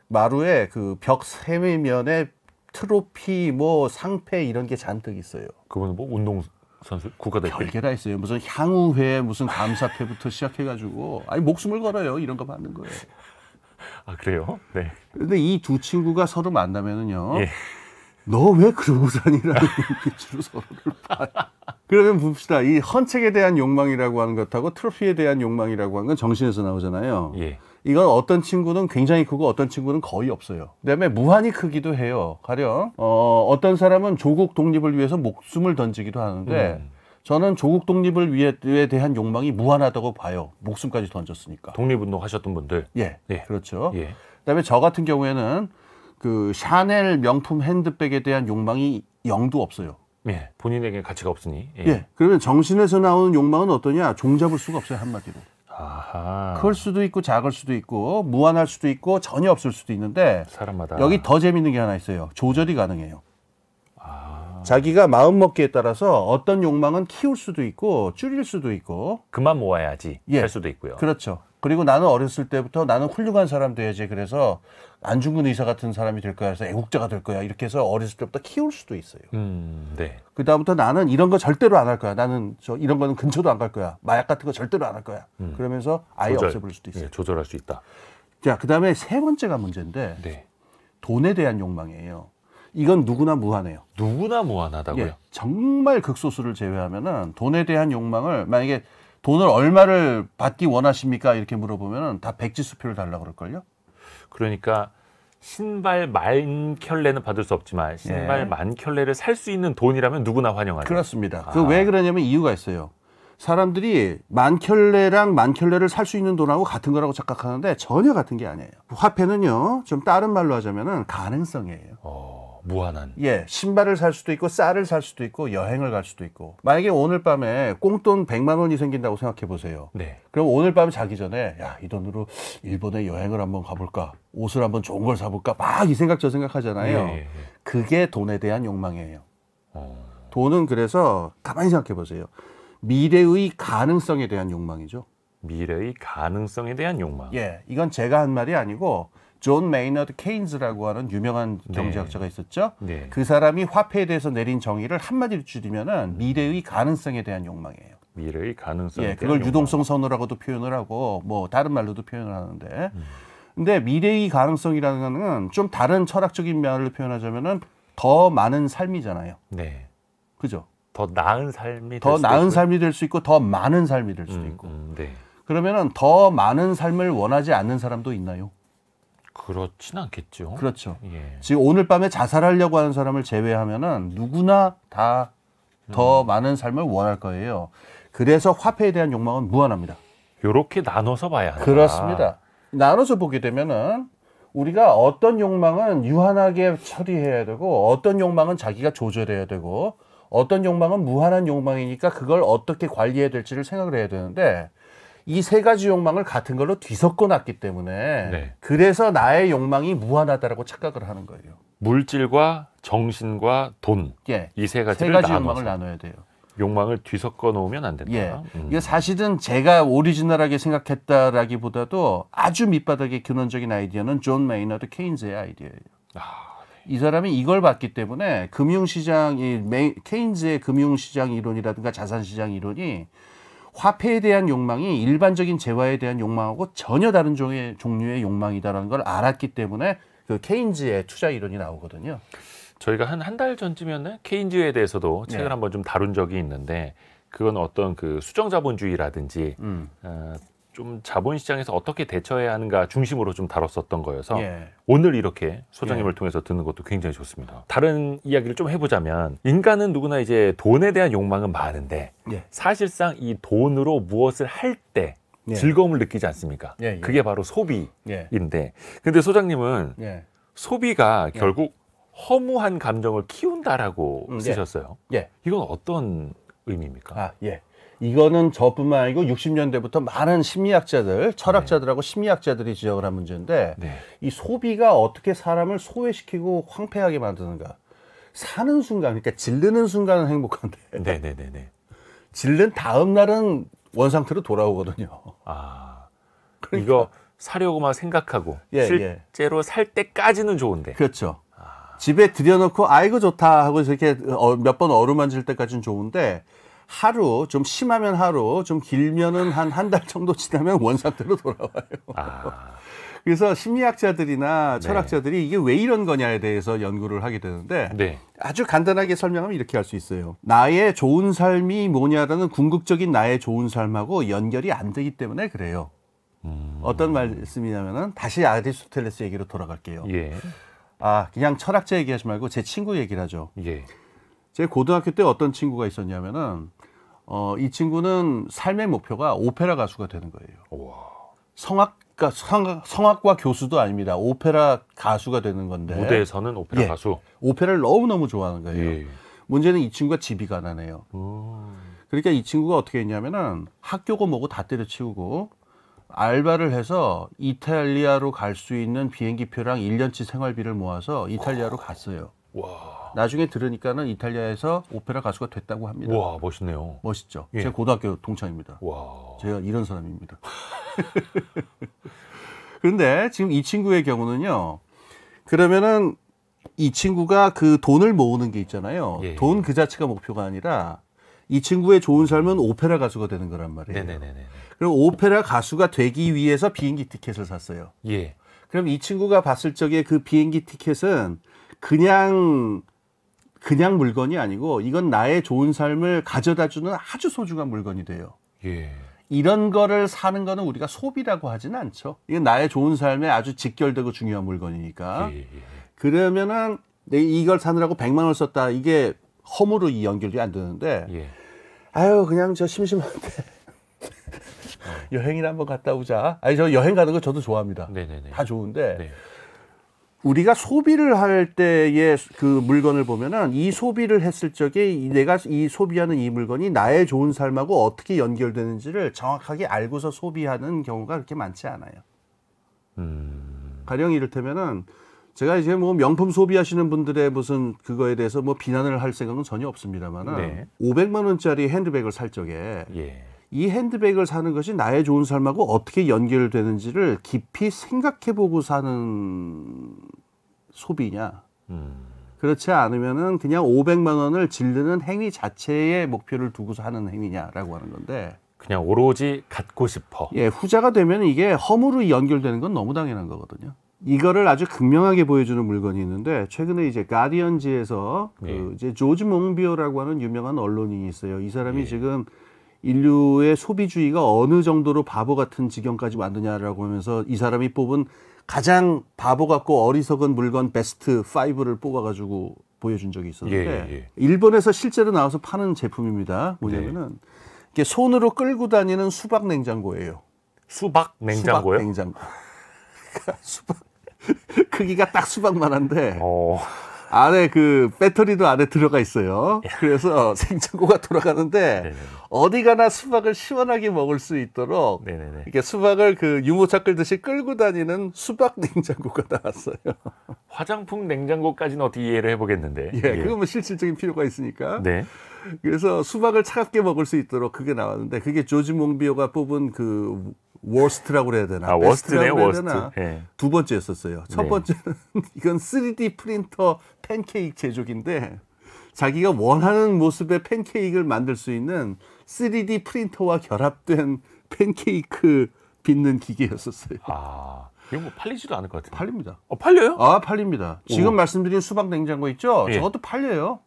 마루에 그 벽 세면에 트로피 뭐 상패 이런 게 잔뜩 있어요. 그거는 뭐 운동 선수 국가대표 별개다 있어요. 무슨 향후회 무슨 감사패부터 시작해가지고 아니 목숨을 걸어요. 이런 거 받는 거예요. 아 그래요? 네. 근데 이 두 친구가 서로 만나면은요. 예. 너왜 그러고 다니라는 빛으로 <laughs> 서로를 봐요. 그러면 봅시다. 이 헌책에 대한 욕망이라고 하는 것하고 트로피에 대한 욕망이라고 하는 건 정신에서 나오잖아요. 예. 이건 어떤 친구는 굉장히 크고 어떤 친구는 거의 없어요. 그다음에 무한히 크기도 해요. 가령 어, 어떤 사람은 조국 독립을 위해서 목숨을 던지기도 하는데 음. 저는 조국 독립을 위해 에 대한 욕망이 무한하다고 봐요. 목숨까지 던졌으니까. 독립운동 하셨던 분들. 예, 예. 그렇죠. 예. 그다음에 저 같은 경우에는 그 샤넬 명품 핸드백에 대한 욕망이 영도 없어요. 예, 본인에게 가치가 없으니. 예. 예. 그러면 정신에서 나오는 욕망은 어떠냐? 종잡을 수가 없어요 한마디로. 아하. 클 수도 있고 작을 수도 있고 무한할 수도 있고 전혀 없을 수도 있는데 사람마다 여기 더 재밌는 게 하나 있어요. 조절이 가능해요. 아. 자기가 마음 먹기에 따라서 어떤 욕망은 키울 수도 있고 줄일 수도 있고 그만 모아야지 예. 할 수도 있고요. 그렇죠. 그리고 나는 어렸을 때부터 나는 훌륭한 사람 돼야지. 그래서 안중근 의사 같은 사람이 될 거야. 그래서 애국자가 될 거야. 이렇게 해서 어렸을 때부터 키울 수도 있어요. 음, 네. 그다음부터 나는 이런 거 절대로 안 할 거야. 나는 저 이런 거는 근처도 안 갈 거야. 마약 같은 거 절대로 안 할 거야. 음. 그러면서 아예 조절, 없애버릴 수도 있어요. 예, 조절할 수 있다. 자, 그다음에 세 번째가 문제인데 네. 돈에 대한 욕망이에요. 이건 누구나 무한해요. 누구나 무한하다고요? 예, 정말 극소수를 제외하면은 돈에 대한 욕망을 만약에 돈을 얼마를 받기 원하십니까? 이렇게 물어보면 다 백지수표를 달라고 그럴걸요? 그러니까 신발 만 켤레는 받을 수 없지만 신발 예. 만 켤레를 살 수 있는 돈이라면 누구나 환영하죠. 그렇습니다. 그 아. 그왜 그러냐면 이유가 있어요. 사람들이 만 켤레랑 만 켤레를 살 수 있는 돈하고 같은 거라고 착각하는데 전혀 같은 게 아니에요. 화폐는요, 좀 다른 말로 하자면은 가능성이에요. 오. 어. 무한한. 예. 신발을 살 수도 있고 쌀을 살 수도 있고 여행을 갈 수도 있고. 만약에 오늘 밤에 꽁돈 100만 원이 생긴다고 생각해 보세요. 네. 그럼 오늘 밤 자기 전에 야, 이 돈으로 일본에 여행을 한번 가 볼까? 옷을 한번 좋은 걸사 볼까? 막 이 생각 저 생각 하잖아요. 예, 예, 예. 그게 돈에 대한 욕망이에요. 어... 돈은 그래서 가만히 생각해 보세요. 미래의 가능성에 대한 욕망이죠. 미래의 가능성에 대한 욕망. 예. 이건 제가 한 말이 아니고 존 메이너드 케인즈라고 하는 유명한 네. 경제학자가 있었죠. 네. 그 사람이 화폐에 대해서 내린 정의를 한마디로 줄이면은 미래의 가능성에 대한 욕망이에요. 미래의 가능성. 예, 그걸 유동성 선호라고도 표현을 하고 뭐 다른 말로도 표현을 하는데. 음. 근데 미래의 가능성이라는 거는 좀 다른 철학적인 면을 표현하자면은 더 많은 삶이잖아요. 네. 그죠? 더 나은 삶이 더 나은 있고. 삶이 될 수 있고 더 많은 삶이 될 수도 음, 있고. 음, 네. 그러면은 더 많은 삶을 원하지 않는 사람도 있나요? 그렇진 않겠죠. 그렇죠. 예. 지금 오늘 밤에 자살하려고 하는 사람을 제외하면은 누구나 다더 음. 많은 삶을 원할 거예요. 그래서 화폐에 대한 욕망은 무한합니다. 요렇게 나눠서 봐야 한다. 그렇습니다. 나눠서 보게 되면은 우리가 어떤 욕망은 유한하게 처리해야 되고 어떤 욕망은 자기가 조절해야 되고 어떤 욕망은 무한한 욕망이니까 그걸 어떻게 관리해야 될지를 생각을 해야 되는데 이세 가지 욕망을 같은 걸로 뒤섞어 놨기 때문에 네. 그래서 나의 욕망이 무한하다라고 착각을 하는 거예요. 물질과 정신과 돈. 예. 이세 가지를 세 가지 욕망을 나눠야 돼요. 욕망을 뒤섞어 놓으면 안 된다. 예. 음. 이게 사실은 제가 오리지널하게 생각했다라기보다도 아주 밑바닥의 근원적인 아이디어는 존 메이너드 케인즈의 아이디어예요. 아, 네. 이 사람이 이걸 봤기 때문에 금융시장, 이 메, 케인즈의 금융시장 이론이라든가 자산시장 이론이 화폐에 대한 욕망이 일반적인 재화에 대한 욕망하고 전혀 다른 종의, 종류의 욕망이다라는 걸 알았기 때문에 그 케인즈의 투자 이론이 나오거든요. 저희가 한 한 달 전쯤이었나요? 케인즈에 대해서도 네. 책을 네. 한번 좀 다룬 적이 있는데 그건 어떤 그 수정자본주의라든지 음. 어, 좀 자본시장에서 어떻게 대처해야 하는가 중심으로 좀 다뤘었던 거여서 예. 오늘 이렇게 소장님을 예. 통해서 듣는 것도 굉장히 좋습니다. 다른 이야기를 좀 해보자면 인간은 누구나 이제 돈에 대한 욕망은 많은데 예. 사실상 이 돈으로 무엇을 할때 예. 즐거움을 느끼지 않습니까? 예, 예. 그게 바로 소비인데 근데 소장님은 소비가 결국 허무한 감정을 키운다라고 음, 쓰셨어요. 이건 어떤 의미입니까? 아, 예. 이거는 저뿐만 아니고 60년대부터 많은 심리학자들, 네. 철학자들하고 네. 심리학자들이 지적을 한 문제인데 네. 이 소비가 어떻게 사람을 소외시키고 황폐하게 만드는가. 사는 순간, 그러니까 질르는 순간은 행복한데. 네네네. 네, 네, 질른 다음 날은 원상태로 돌아오거든요. 아, 그러니까. 이거 사려고막 생각하고 예, 예. 실제로 예. 살 때까지는 좋은데. 그렇죠. 아. 집에 들여놓고 아이고 좋다 하고 이렇게 어, 몇번 어루만질 때까지는 좋은데 하루 좀 심하면 하루 좀 길면은 한 한 달 정도 지나면 <laughs> 원상태로 돌아와요. 아. <laughs> 그래서 심리학자들이나 네. 철학자들이 네. 이게 왜 이런 거냐에 대해서 연구를 하게 되는데 네. 아주 간단하게 설명하면 이렇게 할 수 있어요. 나의 좋은 삶이 뭐냐라는 궁극적인 나의 좋은 삶하고 연결이 안 되기 때문에 그래요. 음... 어떤 말씀이냐면은 다시 아리스토텔레스 얘기로 돌아갈게요. 예. 아 그냥 철학자 얘기하지 말고 제 친구 얘기를 하죠. 예. 제 고등학교 때 어떤 친구가 있었냐면은 어, 이 친구는 삶의 목표가 오페라 가수가 되는 거예요. 와 성악 가 성악과 교수도 아닙니다. 오페라 가수가 되는 건데 무대에서는 오페라 예. 가수. 오페라를 너무 너무 좋아하는 거예요. 예. 문제는 이 친구가 집이 가난해요. 오. 그러니까 이 친구가 어떻게 했냐면은 학교고 뭐고 다 때려치우고 알바를 해서 이탈리아로 갈 수 있는 비행기표랑 1년치 생활비를 모아서 이탈리아로 갔어요. 와. 나중에 들으니까는 이탈리아에서 오페라 가수가 됐다고 합니다. 와 멋있네요. 멋있죠. 예. 제 고등학교 동창입니다. 와. 제가 이런 사람입니다. <laughs> 그런데 지금 이 친구의 경우는요. 그러면은 이 친구가 그 돈을 모으는 게 있잖아요. 예. 돈그 자체가 목표가 아니라 이 친구의 좋은 삶은 오페라 가수가 되는 거란 말이에요. 네네네. 그럼 오페라 가수가 되기 위해서 비행기 티켓을 샀어요. 예. 그럼 이 친구가 봤을 적에 그 비행기 티켓은 그냥 그냥 물건이 아니고 이건 나의 좋은 삶을 가져다주는 아주 소중한 물건이 돼요. 예. 이런 거를 사는 거는 우리가 소비라고 하지는 않죠. 이건 나의 좋은 삶에 아주 직결되고 중요한 물건이니까. 예. 예. 그러면은 이걸 사느라고 100만 원 썼다. 이게 허무로 이 연결이 안 되는데. 예. 아유 그냥 저 심심한데 <laughs> 여행이나 한번 갔다 오자. 아니 저 여행 가는 거 저도 좋아합니다. 네네네. 네, 네. 다 좋은데. 네. 우리가 소비를 할 때의 그 물건을 보면은 이 소비를 했을 적에 내가 이 소비하는 이 물건이 나의 좋은 삶하고 어떻게 연결되는지를 정확하게 알고서 소비하는 경우가 그렇게 많지 않아요. 음... 가령 이를테면은 제가 이제 뭐 명품 소비하시는 분들의 무슨 그거에 대해서 뭐 비난을 할 생각은 전혀 없습니다만은 네. 500만 원짜리 핸드백을 살 적에 예. 이 핸드백을 사는 것이 나의 좋은 삶하고 어떻게 연결되는지를 깊이 생각해보고 사는 소비냐. 음. 그렇지 않으면은 그냥 500만 원을 질르는 행위 자체에 목표를 두고서 하는 행위냐라고 하는 건데. 그냥 오로지 갖고 싶어. 예, 후자가 되면 이게 허물로 연결되는 건 너무 당연한 거거든요. 이거를 아주 극명하게 보여주는 물건이 있는데 최근에 이제 가디언지에서 그 예. 그 이제 조지 몽비오라고 하는 유명한 언론인이 있어요. 이 사람이 예. 지금 인류의 소비주의가 어느 정도로 바보 같은 지경까지 왔느냐라고 하면서 이 사람이 뽑은 가장 바보 같고 어리석은 물건 베스트 5를 뽑아가지고 보여준 적이 있었는데 예, 예, 예. 일본에서 실제로 나와서 파는 제품입니다. 뭐냐면은 네. 이게 손으로 끌고 다니는 수박 냉장고예요. 수박 냉장고요? 수박 냉장고. <laughs> 그러니까 수박 크기가 딱 수박만한데. 어. 안에 그 배터리도 안에 들어가 있어요. 그래서 네. <laughs> 생창고가 돌아가는데 네네. 네, 네. 어디 가나 수박을 시원하게 먹을 수 있도록 네네. 이렇게 수박을 그 유모차 끌듯이 끌고 다니는 수박 냉장고가 <laughs> 나왔어요. 화장품 냉장고까지는 어떻게 이해를 해보겠는데. 예, 예. 그건 뭐 실질적인 필요가 있으니까. 네. 그래서 수박을 차갑게 먹을 수 있도록 그게 나왔는데 그게 조지 몽비오가 뽑은 그 워스트라고 그래야 되나? 아, 워스트네, 워스트. 되나? 네. 두 번째였었어요. 첫 네. 번째는 <laughs> 이건 3D 프린터 팬케이크 제조기인데 자기가 원하는 모습의 팬케이크를 만들 수 있는 3D 프린터와 결합된 팬케이크 빚는 기계였었어요. 아. 이거 뭐 팔리지도 않을 것 같아요. 팔립니다. 어, 팔려요? 아, 팔립니다. 지금 오. 말씀드린 수박 냉장고 있죠? 예. 저것도 팔려요.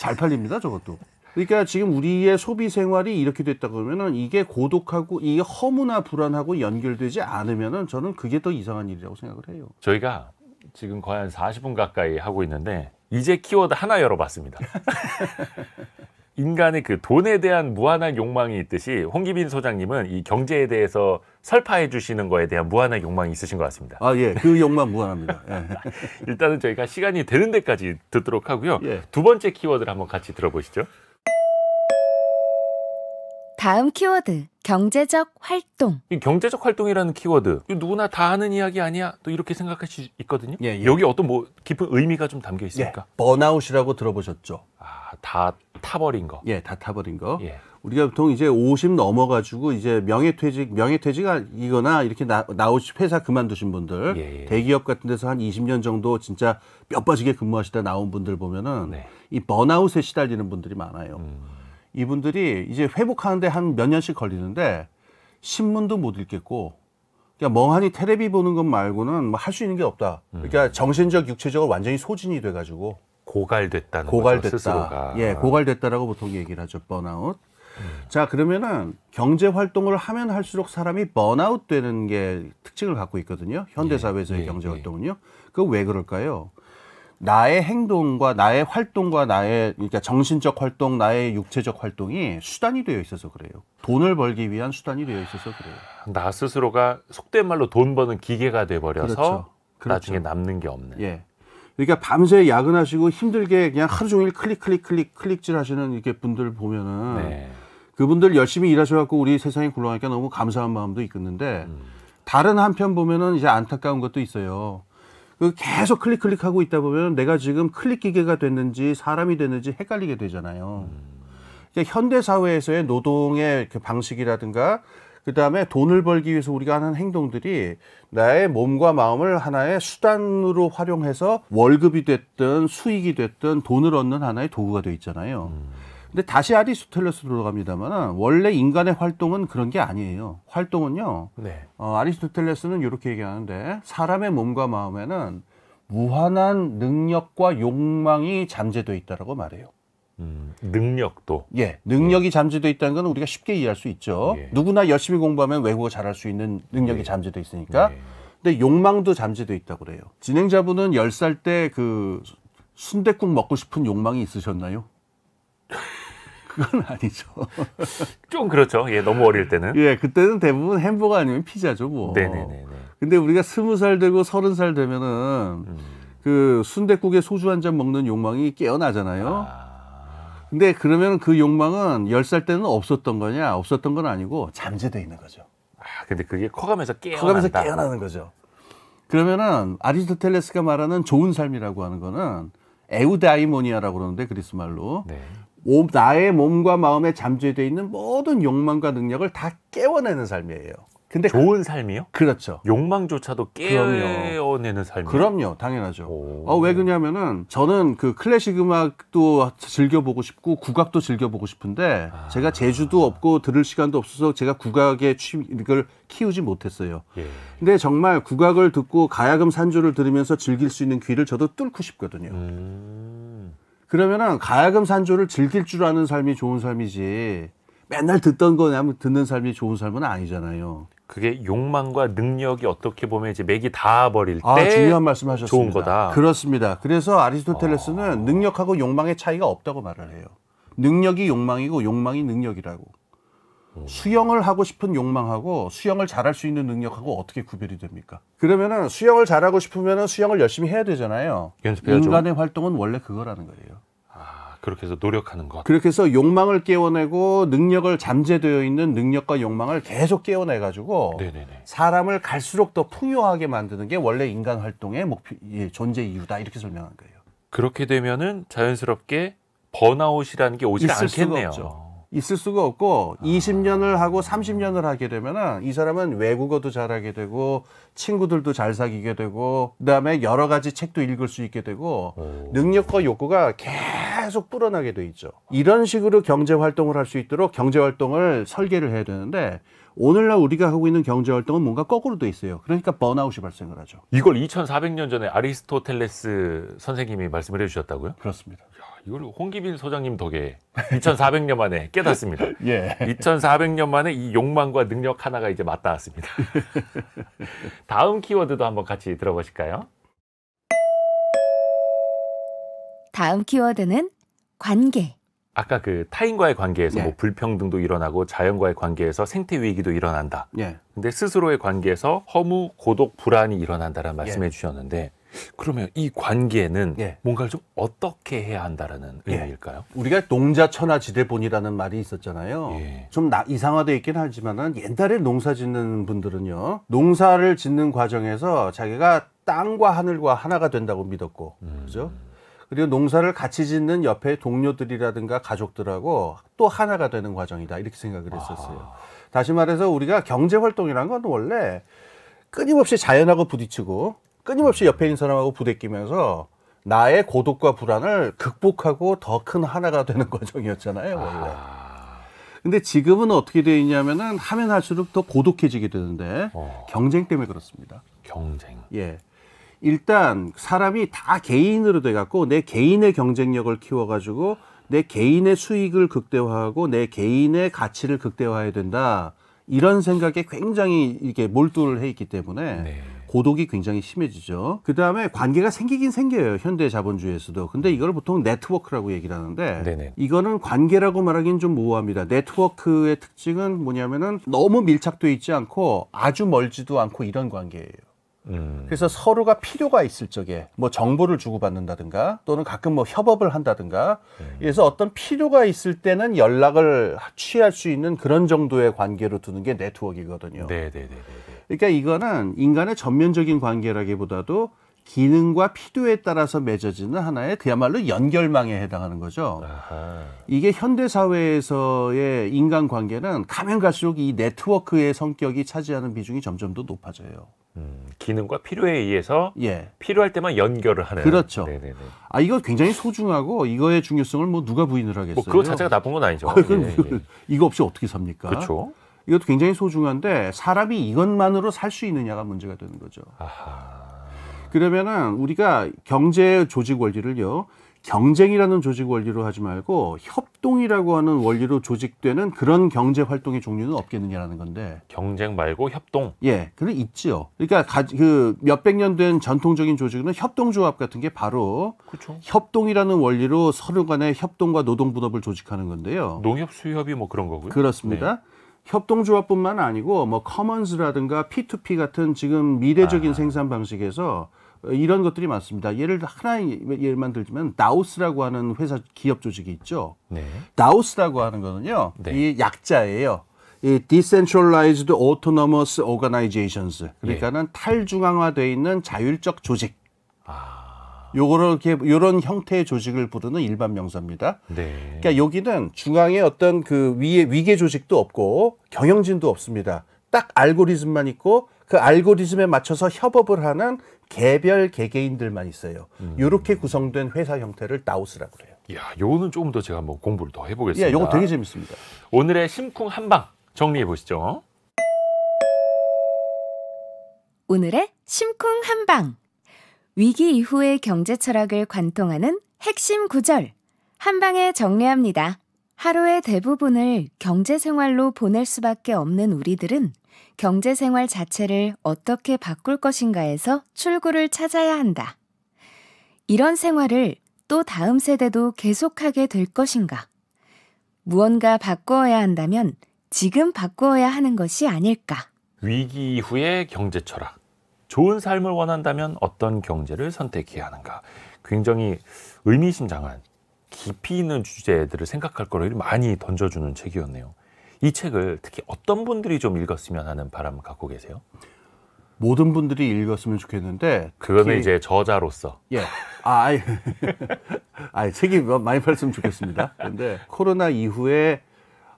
잘 팔립니다, 저것도. 그러니까 지금 우리의 소비 생활이 이렇게 됐다 그러면은 이게 고독하고 이게 허무나 불안하고 연결되지 않으면은 저는 그게 더 이상한 일이라고 생각을 해요. 저희가 지금 거의 한 40분 가까이 하고 있는데 이제 키워드 하나 열어봤습니다. <laughs> 인간의 그 돈에 대한 무한한 욕망이 있듯이 홍기빈 소장님은 이 경제에 대해서 설파해 주시는 거에 대한 무한한 욕망이 있으신 것 같습니다. 아, 예. 그 욕망 무한합니다. 예. <laughs> 일단은 저희가 시간이 되는 데까지 듣도록 하고요. 예. 두 번째 키워드를 한번 같이 들어보시죠. 다음 키워드 경제적 활동. 이 경제적 활동이라는 키워드 누구나 다 아는 이야기 아니야? 또 이렇게 생각할 수 있거든요. 예, 예. 여기 어떤 뭐 깊은 의미가 좀 담겨 있습니까? 예. 번아웃이라고 들어보셨죠? 아, 다 타버린 거. 예, 다 타버린 거. 예. 우리가 보통 이제 50 넘어가지고 이제 명예퇴직, 명예퇴직이거나 이렇게 나, 나오 회사 그만두신 분들, 예, 예. 대기업 같은 데서 한 20년 정도 진짜 뼈 빠지게 근무하시다 나온 분들 보면은 네. 이 번아웃에 시달리는 분들이 많아요. 음. 이분들이 이제 회복하는데 한 몇 년씩 걸리는데 신문도 못 읽겠고 그러니까 멍하니 테레비 보는 것 말고는 뭐 할 수 있는 게 없다. 그러니까 음. 정신적, 육체적으로 완전히 소진이 돼가지고 고갈됐다는 고갈됐다. 거죠, 스스로가. 예, 고갈됐다라고 보통 얘기를 하죠. 번아웃. 음. 자 그러면은 경제 활동을 하면 할수록 사람이 번아웃 되는 게 특징을 갖고 있거든요. 현대 사회에서의 예, 예, 경제 예. 활동은요. 예. 그왜 그럴까요? 나의 행동과 나의 활동과 나의 그러니까 정신적 활동, 나의 육체적 활동이 수단이 되어 있어서 그래요. 돈을 벌기 위한 수단이 되어 있어서 그래요. 나 스스로가 속된 말로 돈 버는 기계가 돼 버려서 그렇죠. 그렇죠. 나중에 남는 게 없는. 예. 그러니까 밤새 야근하시고 힘들게 그냥 하루 종일 클릭 클릭 클릭 클릭질 하시는 이렇게 분들 보면은 네. 그분들 열심히 일하셔갖고 우리 세상이 굴러가니까 너무 감사한 마음도 있겠는데 음. 다른 한편 보면은 이제 안타까운 것도 있어요. 그 계속 클릭 클릭하고 있다 보면 내가 지금 클릭 기계가 됐는지 사람이 됐는지 헷갈리게 되잖아요. 음. 그러니까 현대 사회에서의 노동의 그 방식이라든가 그 다음에 돈을 벌기 위해서 우리가 하는 행동들이 나의 몸과 마음을 하나의 수단으로 활용해서 월급이 됐든 수익이 됐든 돈을 얻는 하나의 도구가 되어 있잖아요. 음. 근데 다시 아리스토텔레스로 돌아갑니다만 원래 인간의 활동은 그런 게 아니에요. 활동은요. 네. 어, 아리스토텔레스는 이렇게 얘기하는데 사람의 몸과 마음에는 무한한 능력과 욕망이 잠재돼 있다라고 말해요. 음, 능력도. 예, 능력이 예. 잠재돼 있다는 건 우리가 쉽게 이해할 수 있죠. 예. 누구나 열심히 공부하면 외국어 잘할 수 있는 능력이 예. 잠재되어 있으니까. 예. 근데 욕망도 잠재되어 있다고 그래요. 진행자분은 열 살 때 그 순대국 먹고 싶은 욕망이 있으셨나요? <laughs> 그건 아니죠. <laughs> 좀 그렇죠. 예, 너무 어릴 때는. 예, 그때는 대부분 햄버거 아니면 피자죠, 뭐. 네네네. 근데 우리가 스무 살 되고 서른 살 되면은 음. 그 순대국에 소주 한 잔 먹는 욕망이 깨어나잖아요. 아. 근데 그러면 그 욕망은 열 살 때는 없었던 거냐? 없었던 건 아니고 잠재되어 있는 거죠. 아, 근데 그게 커가면서 깨어난다. 커가면서 깨어나는 거죠. 그러면은 아리스토텔레스가 말하는 좋은 삶이라고 하는 거는 에우다이모니아라고 그러는데 그리스 말로 네. 나의 몸과 마음에 잠재되어 있는 모든 욕망과 능력을 다 깨워내는 삶이에요. 근데 좋은 삶이요? 그렇죠. 욕망조차도 깨어내는 삶이 그럼요, 당연하죠. 어, 왜 그러냐면은 저는 그 클래식 음악도 즐겨보고 싶고 국악도 즐겨보고 싶은데 아. 제가 재주도 없고 들을 시간도 없어서 제가 국악의 취미를 키우지 못했어요. 예. 근데 정말 국악을 듣고 가야금 산조를 들으면서 즐길 수 있는 귀를 저도 뚫고 싶거든요. 음. 그러면은 가야금 산조를 즐길 줄 아는 삶이 좋은 삶이지 맨날 듣던 거냐 듣는 삶이 좋은 삶은 아니잖아요. 그게 욕망과 능력이 어떻게 보면 이제 맥이 다 버릴 아, 때 아, 중요한 말씀하셨습니다. 좋은 거다. 그렇습니다. 그래서 아리스토텔레스는 어... 능력하고 욕망의 차이가 없다고 말을 해요. 능력이 욕망이고 욕망이 능력이라고. 수영을 하고 싶은 욕망하고 수영을 잘할 수 있는 능력하고 어떻게 구별이 됩니까? 그러면은 수영을 잘하고 싶으면은 수영을 열심히 해야 되잖아요. 연습해야죠. 인간의 활동은 원래 그거라는 거예요. 아, 그렇게 해서 노력하는 것. 그렇게 해서 욕망을 깨워내고 능력을 잠재되어 있는 능력과 욕망을 계속 깨워내 가지고 사람을 갈수록 더 풍요하게 만드는 게 원래 인간 활동의 목표 예, 존재 이유다 이렇게 설명한 거예요. 그렇게 되면은 자연스럽게 번아웃이라는 게 오지 않겠네요. 있을 수가 없고 아. 20년을 하고 30년을 하게 되면이 사람은 외국어도 잘하게 되고 친구들도 잘 사귀게 되고 그다음에 여러 가지 책도 읽을 수 있게 되고 오. 능력과 욕구가 계속 불어나게 돼 있죠. 이런 식으로 경제 활동을 할 수 있도록 경제 활동을 설계를 해야 되는데 오늘날 우리가 하고 있는 경제 활동은 뭔가 거꾸로 돼 있어요. 그러니까 번아웃이 발생을 하죠. 이걸 2400년 전에 아리스토텔레스 선생님이 말씀을 해 주셨다고요? 그렇습니다. 이걸 홍기빈 소장님 덕에 2,400년 만에 깨닫습니다. <laughs> 예. 2,400년 만에 이 욕망과 능력 하나가 이제 맞닿았습니다. 다음 키워드도 한번 같이 들어보실까요? 다음 키워드는 관계. 아까 그 타인과의 관계에서 예. 뭐 네. 불평등도 일어나고 자연과의 관계에서 생태 위기도 일어난다. 예. 근데 스스로의 관계에서 허무, 고독, 불안이 일어난다라는 말씀해 예. 주셨는데 그러면 이 관계는 예. 뭔가를 좀 어떻게 해야 한다라는 예. 의미일까요? 우리가 농자천하지대본이라는 말이 있었잖아요. 예. 좀 나, 이상화돼 있긴 하지만 옛날에 농사 짓는 분들은요, 농사를 짓는 과정에서 자기가 땅과 하늘과 하나가 된다고 믿었고, 음. 그죠? 그리고 농사를 같이 짓는 옆에 동료들이라든가 가족들하고 또 하나가 되는 과정이다 이렇게 생각을 했었어요. 아. 다시 말해서 우리가 경제 활동이라는 건 원래 끊임없이 자연하고 부딪히고 끊임없이 옆에 있는 사람하고 부대끼면서 나의 고독과 불안을 극복하고 더 큰 하나가 되는 <laughs> 과정이었잖아요, 원래. 아... 근데 지금은 어떻게 되어 있냐면은 하면 할수록 더 고독해지게 되는데 어... 경쟁 때문에 그렇습니다. 경쟁. 예. 일단 사람이 다 개인으로 돼 갖고 내 개인의 경쟁력을 키워 가지고 내 개인의 수익을 극대화하고 내 개인의 가치를 극대화해야 된다. 이런 생각에 굉장히 이게 몰두를 해 있기 때문에 네. 고독이 굉장히 심해지죠. 그 다음에 관계가 생기긴 생겨요. 현대 자본주의에서도. 근데 이걸 보통 네트워크라고 얘기를 하는데 네네. 이거는 관계라고 말하기는 좀 모호합니다. 네트워크의 특징은 뭐냐면은 너무 밀착돼 있지 않고 아주 멀지도 않고 이런 관계예요. 음. 그래서 서로가 필요가 있을 적에 뭐 정보를 주고받는다든가 또는 가끔 뭐 협업을 한다든가 음. 그래서 어떤 필요가 있을 때는 연락을 취할 수 있는 그런 정도의 관계로 두는 게 네트워크이거든요. 네네네. 그러니까 이거는 인간의 전면적인 관계라기보다도 기능과 필요에 따라서 맺어지는 하나의 그야말로 연결망에 해당하는 거죠. 아하. 이게 현대 사회에서의 인간 관계는 가면 갈수록 이 네트워크의 성격이 차지하는 비중이 점점 더 높아져요. 음, 기능과 필요에 의해서 예. 필요할 때만 연결을 하는. 그렇죠. 네네네. 아 이거 굉장히 소중하고 이거의 중요성을 뭐 누가 부인을 뭐 하겠어요? 뭐 그거 자체가 나쁜 건 아니죠. 아, 예, 예. 이거 없이 어떻게 삽니까? 그렇죠. 이것도 굉장히 소중한데 사람이 이것만으로 살 수 있느냐가 문제가 되는 거죠. 아하. 그러면은 우리가 경제 조직 원리를요. 경쟁이라는 조직 원리로 하지 말고 협동이라고 하는 원리로 조직되는 그런 경제 활동의 종류는 없겠느냐라는 건데 경쟁 말고 협동 예 그는 있지요 그러니까 그 몇백 년 된 전통적인 조직은 협동조합 같은 게 바로 그쵸. 그렇죠. 협동이라는 원리로 서로 간의 협동과 노동분업을 조직하는 건데요 농협 수협이 뭐 그런 거고요 그렇습니다 네. 협동조합뿐만 아니고 뭐 커먼스라든가 P2P 같은 지금 미래적인 아. 생산 방식에서 이런 것들이 많습니다. 예를 하나의 예를만 들면 다우스라고 하는 회사 기업 조직이 있죠. 네. 다우스라고 하는 거는요. 네. 이 약자예요. 이 Decentralized Autonomous Organizations 예. 그러니까는 네. 탈중앙화돼 있는 자율적 조직 요거를 이렇게 요런 형태의 조직을 부르는 일반 명사입니다. 네. 그러니까 여기는 중앙에 어떤 그 위에 위계 조직도 없고 경영진도 없습니다. 딱 알고리즘만 있고 그 알고리즘에 맞춰서 협업을 하는 개별 개개인들만 있어요. 음. 요렇게 음. 구성된 회사 형태를 다우스라고 그래요. 야 요거는 조금 더 제가 한번 공부를 더 해보겠습니다. 예, 요거 되게 재밌습니다. 오늘의 심쿵 한방 정리해 보시죠. 오늘의 심쿵 한방. 위기 이후의 경제 철학을 관통하는 핵심 구절. 한 방에 정리합니다. 하루의 대부분을 경제 생활로 보낼 수밖에 없는 우리들은 경제 생활 자체를 어떻게 바꿀 것인가에서 출구를 찾아야 한다. 이런 생활을 또 다음 세대도 계속하게 될 것인가? 무언가 바꾸어야 한다면 지금 바꾸어야 하는 것이 아닐까? 위기 이후의 경제 철학. 좋은 삶을 원한다면 어떤 경제를 선택해야 하는가? 굉장히 의미심장한 깊이 있는 주제들을 생각할 거를 많이 던져주는 책이었네요. 이 책을 특히 어떤 분들이 좀 읽었으면 하는 바람을 갖고 계세요? 모든 분들이 읽었으면 좋겠는데 그거는 이제 저자로서 예. 아, 아이, <laughs> 아이 책이 많이 팔렸으면 좋겠습니다. 근데 코로나 이후에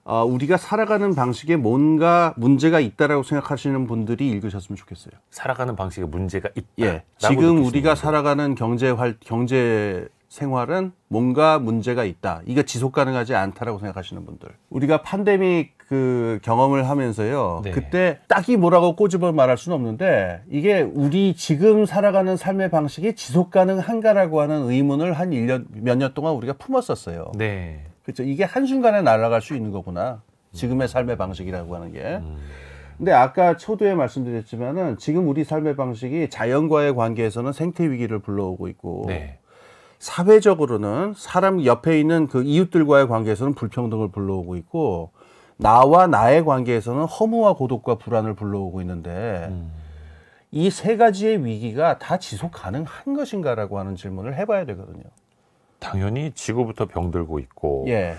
어, 우리가 살아가는 방식에 뭔가 문제가 있다라고 생각하시는 분들이 읽으셨으면 좋겠어요. 살아가는 방식에 문제가 있다. 예. 지금 우리가 살아가는 경제 활 경제 생활은 뭔가 문제가 있다. 이거 지속 가능하지 않다라고 생각하시는 분들. 우리가 팬데믹 그 경험을 하면서요. 네. 그때 딱히 뭐라고 꼬집어 말할 수는 없는데 이게 우리 지금 살아가는 삶의 방식이 지속 가능한가라고 하는 의문을 한 일 년 몇 년 동안 우리가 품었었어요. 네. 그렇죠. 이게 한순간에 날아갈 수 있는 거구나. 지금의 삶의 방식이라고 하는 게. 음. 근데 아까 초두에 말씀드렸지만은 지금 우리 삶의 방식이 자연과의 관계에서는 생태 위기를 불러오고 있고 네. 사회적으로는 사람 옆에 있는 그 이웃들과의 관계에서는 불평등을 불러오고 있고 나와 나의 관계에서는 허무와 고독과 불안을 불러오고 있는데 음. 이세 가지의 위기가 다 지속 가능한 것인가라고 하는 질문을 해봐야 되거든요. 당연히 지구부터 병들고 있고 예.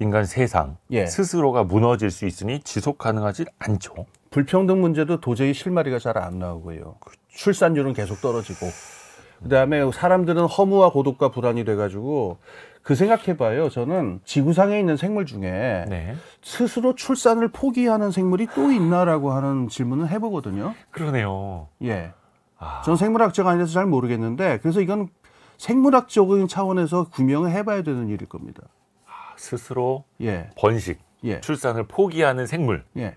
인간 세상 예. 스스로가 무너질 수 있으니 지속 가능하지 않죠. 불평등 문제도 도저히 실마리가 잘 안 나오고요. 그쵸. 출산율은 계속 떨어지고 그다음에 사람들은 허무와 고독과 불안이 돼가지고 그 생각해봐요. 저는 지구상에 있는 생물 중에 네. 스스로 출산을 포기하는 생물이 또 있나라고 하는 질문을 해보거든요. 그러네요. 예. 아... 전 생물학자가 아니라서 잘 모르겠는데 그래서 이건 생물학적인 차원에서 구명을 해봐야 되는 일일 겁니다. 아, 스스로 예. 번식, 예. 출산을 포기하는 생물. 예.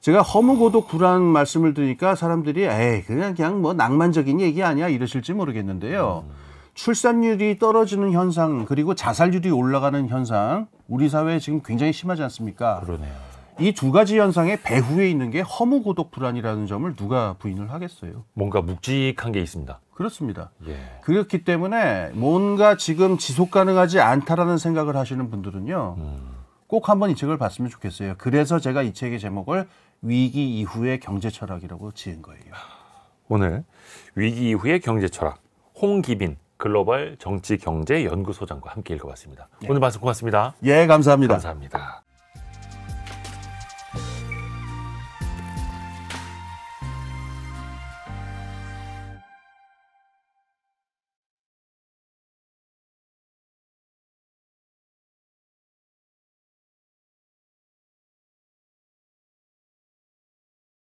제가 허무고도 굴한 말씀을 드니까 사람들이 에이 그냥 그냥 뭐 낭만적인 얘기 아니야 이러실지 모르겠는데요. 음. 출산율이 떨어지는 현상 그리고 자살률이 올라가는 현상 우리 사회에 지금 굉장히 심하지 않습니까? 그러네요. 이두 가지 현상의 배후에 있는 게 허무 고독 불안이라는 점을 누가 부인을 하겠어요? 뭔가 묵직한 게 있습니다. 그렇습니다. 예. 그렇기 때문에 뭔가 지금 지속 가능하지 않다라는 생각을 하시는 분들은요. 음. 꼭 한번 이 책을 봤으면 좋겠어요. 그래서 제가 이 책의 제목을 위기 이후의 경제 철학이라고 지은 거예요. 오늘 위기 이후의 경제 철학 홍기빈 글로벌 정치 경제 연구소장과 함께 읽어봤습니다. 예. 오늘 말씀 고맙습니다. 예, 감사합니다. 감사합니다.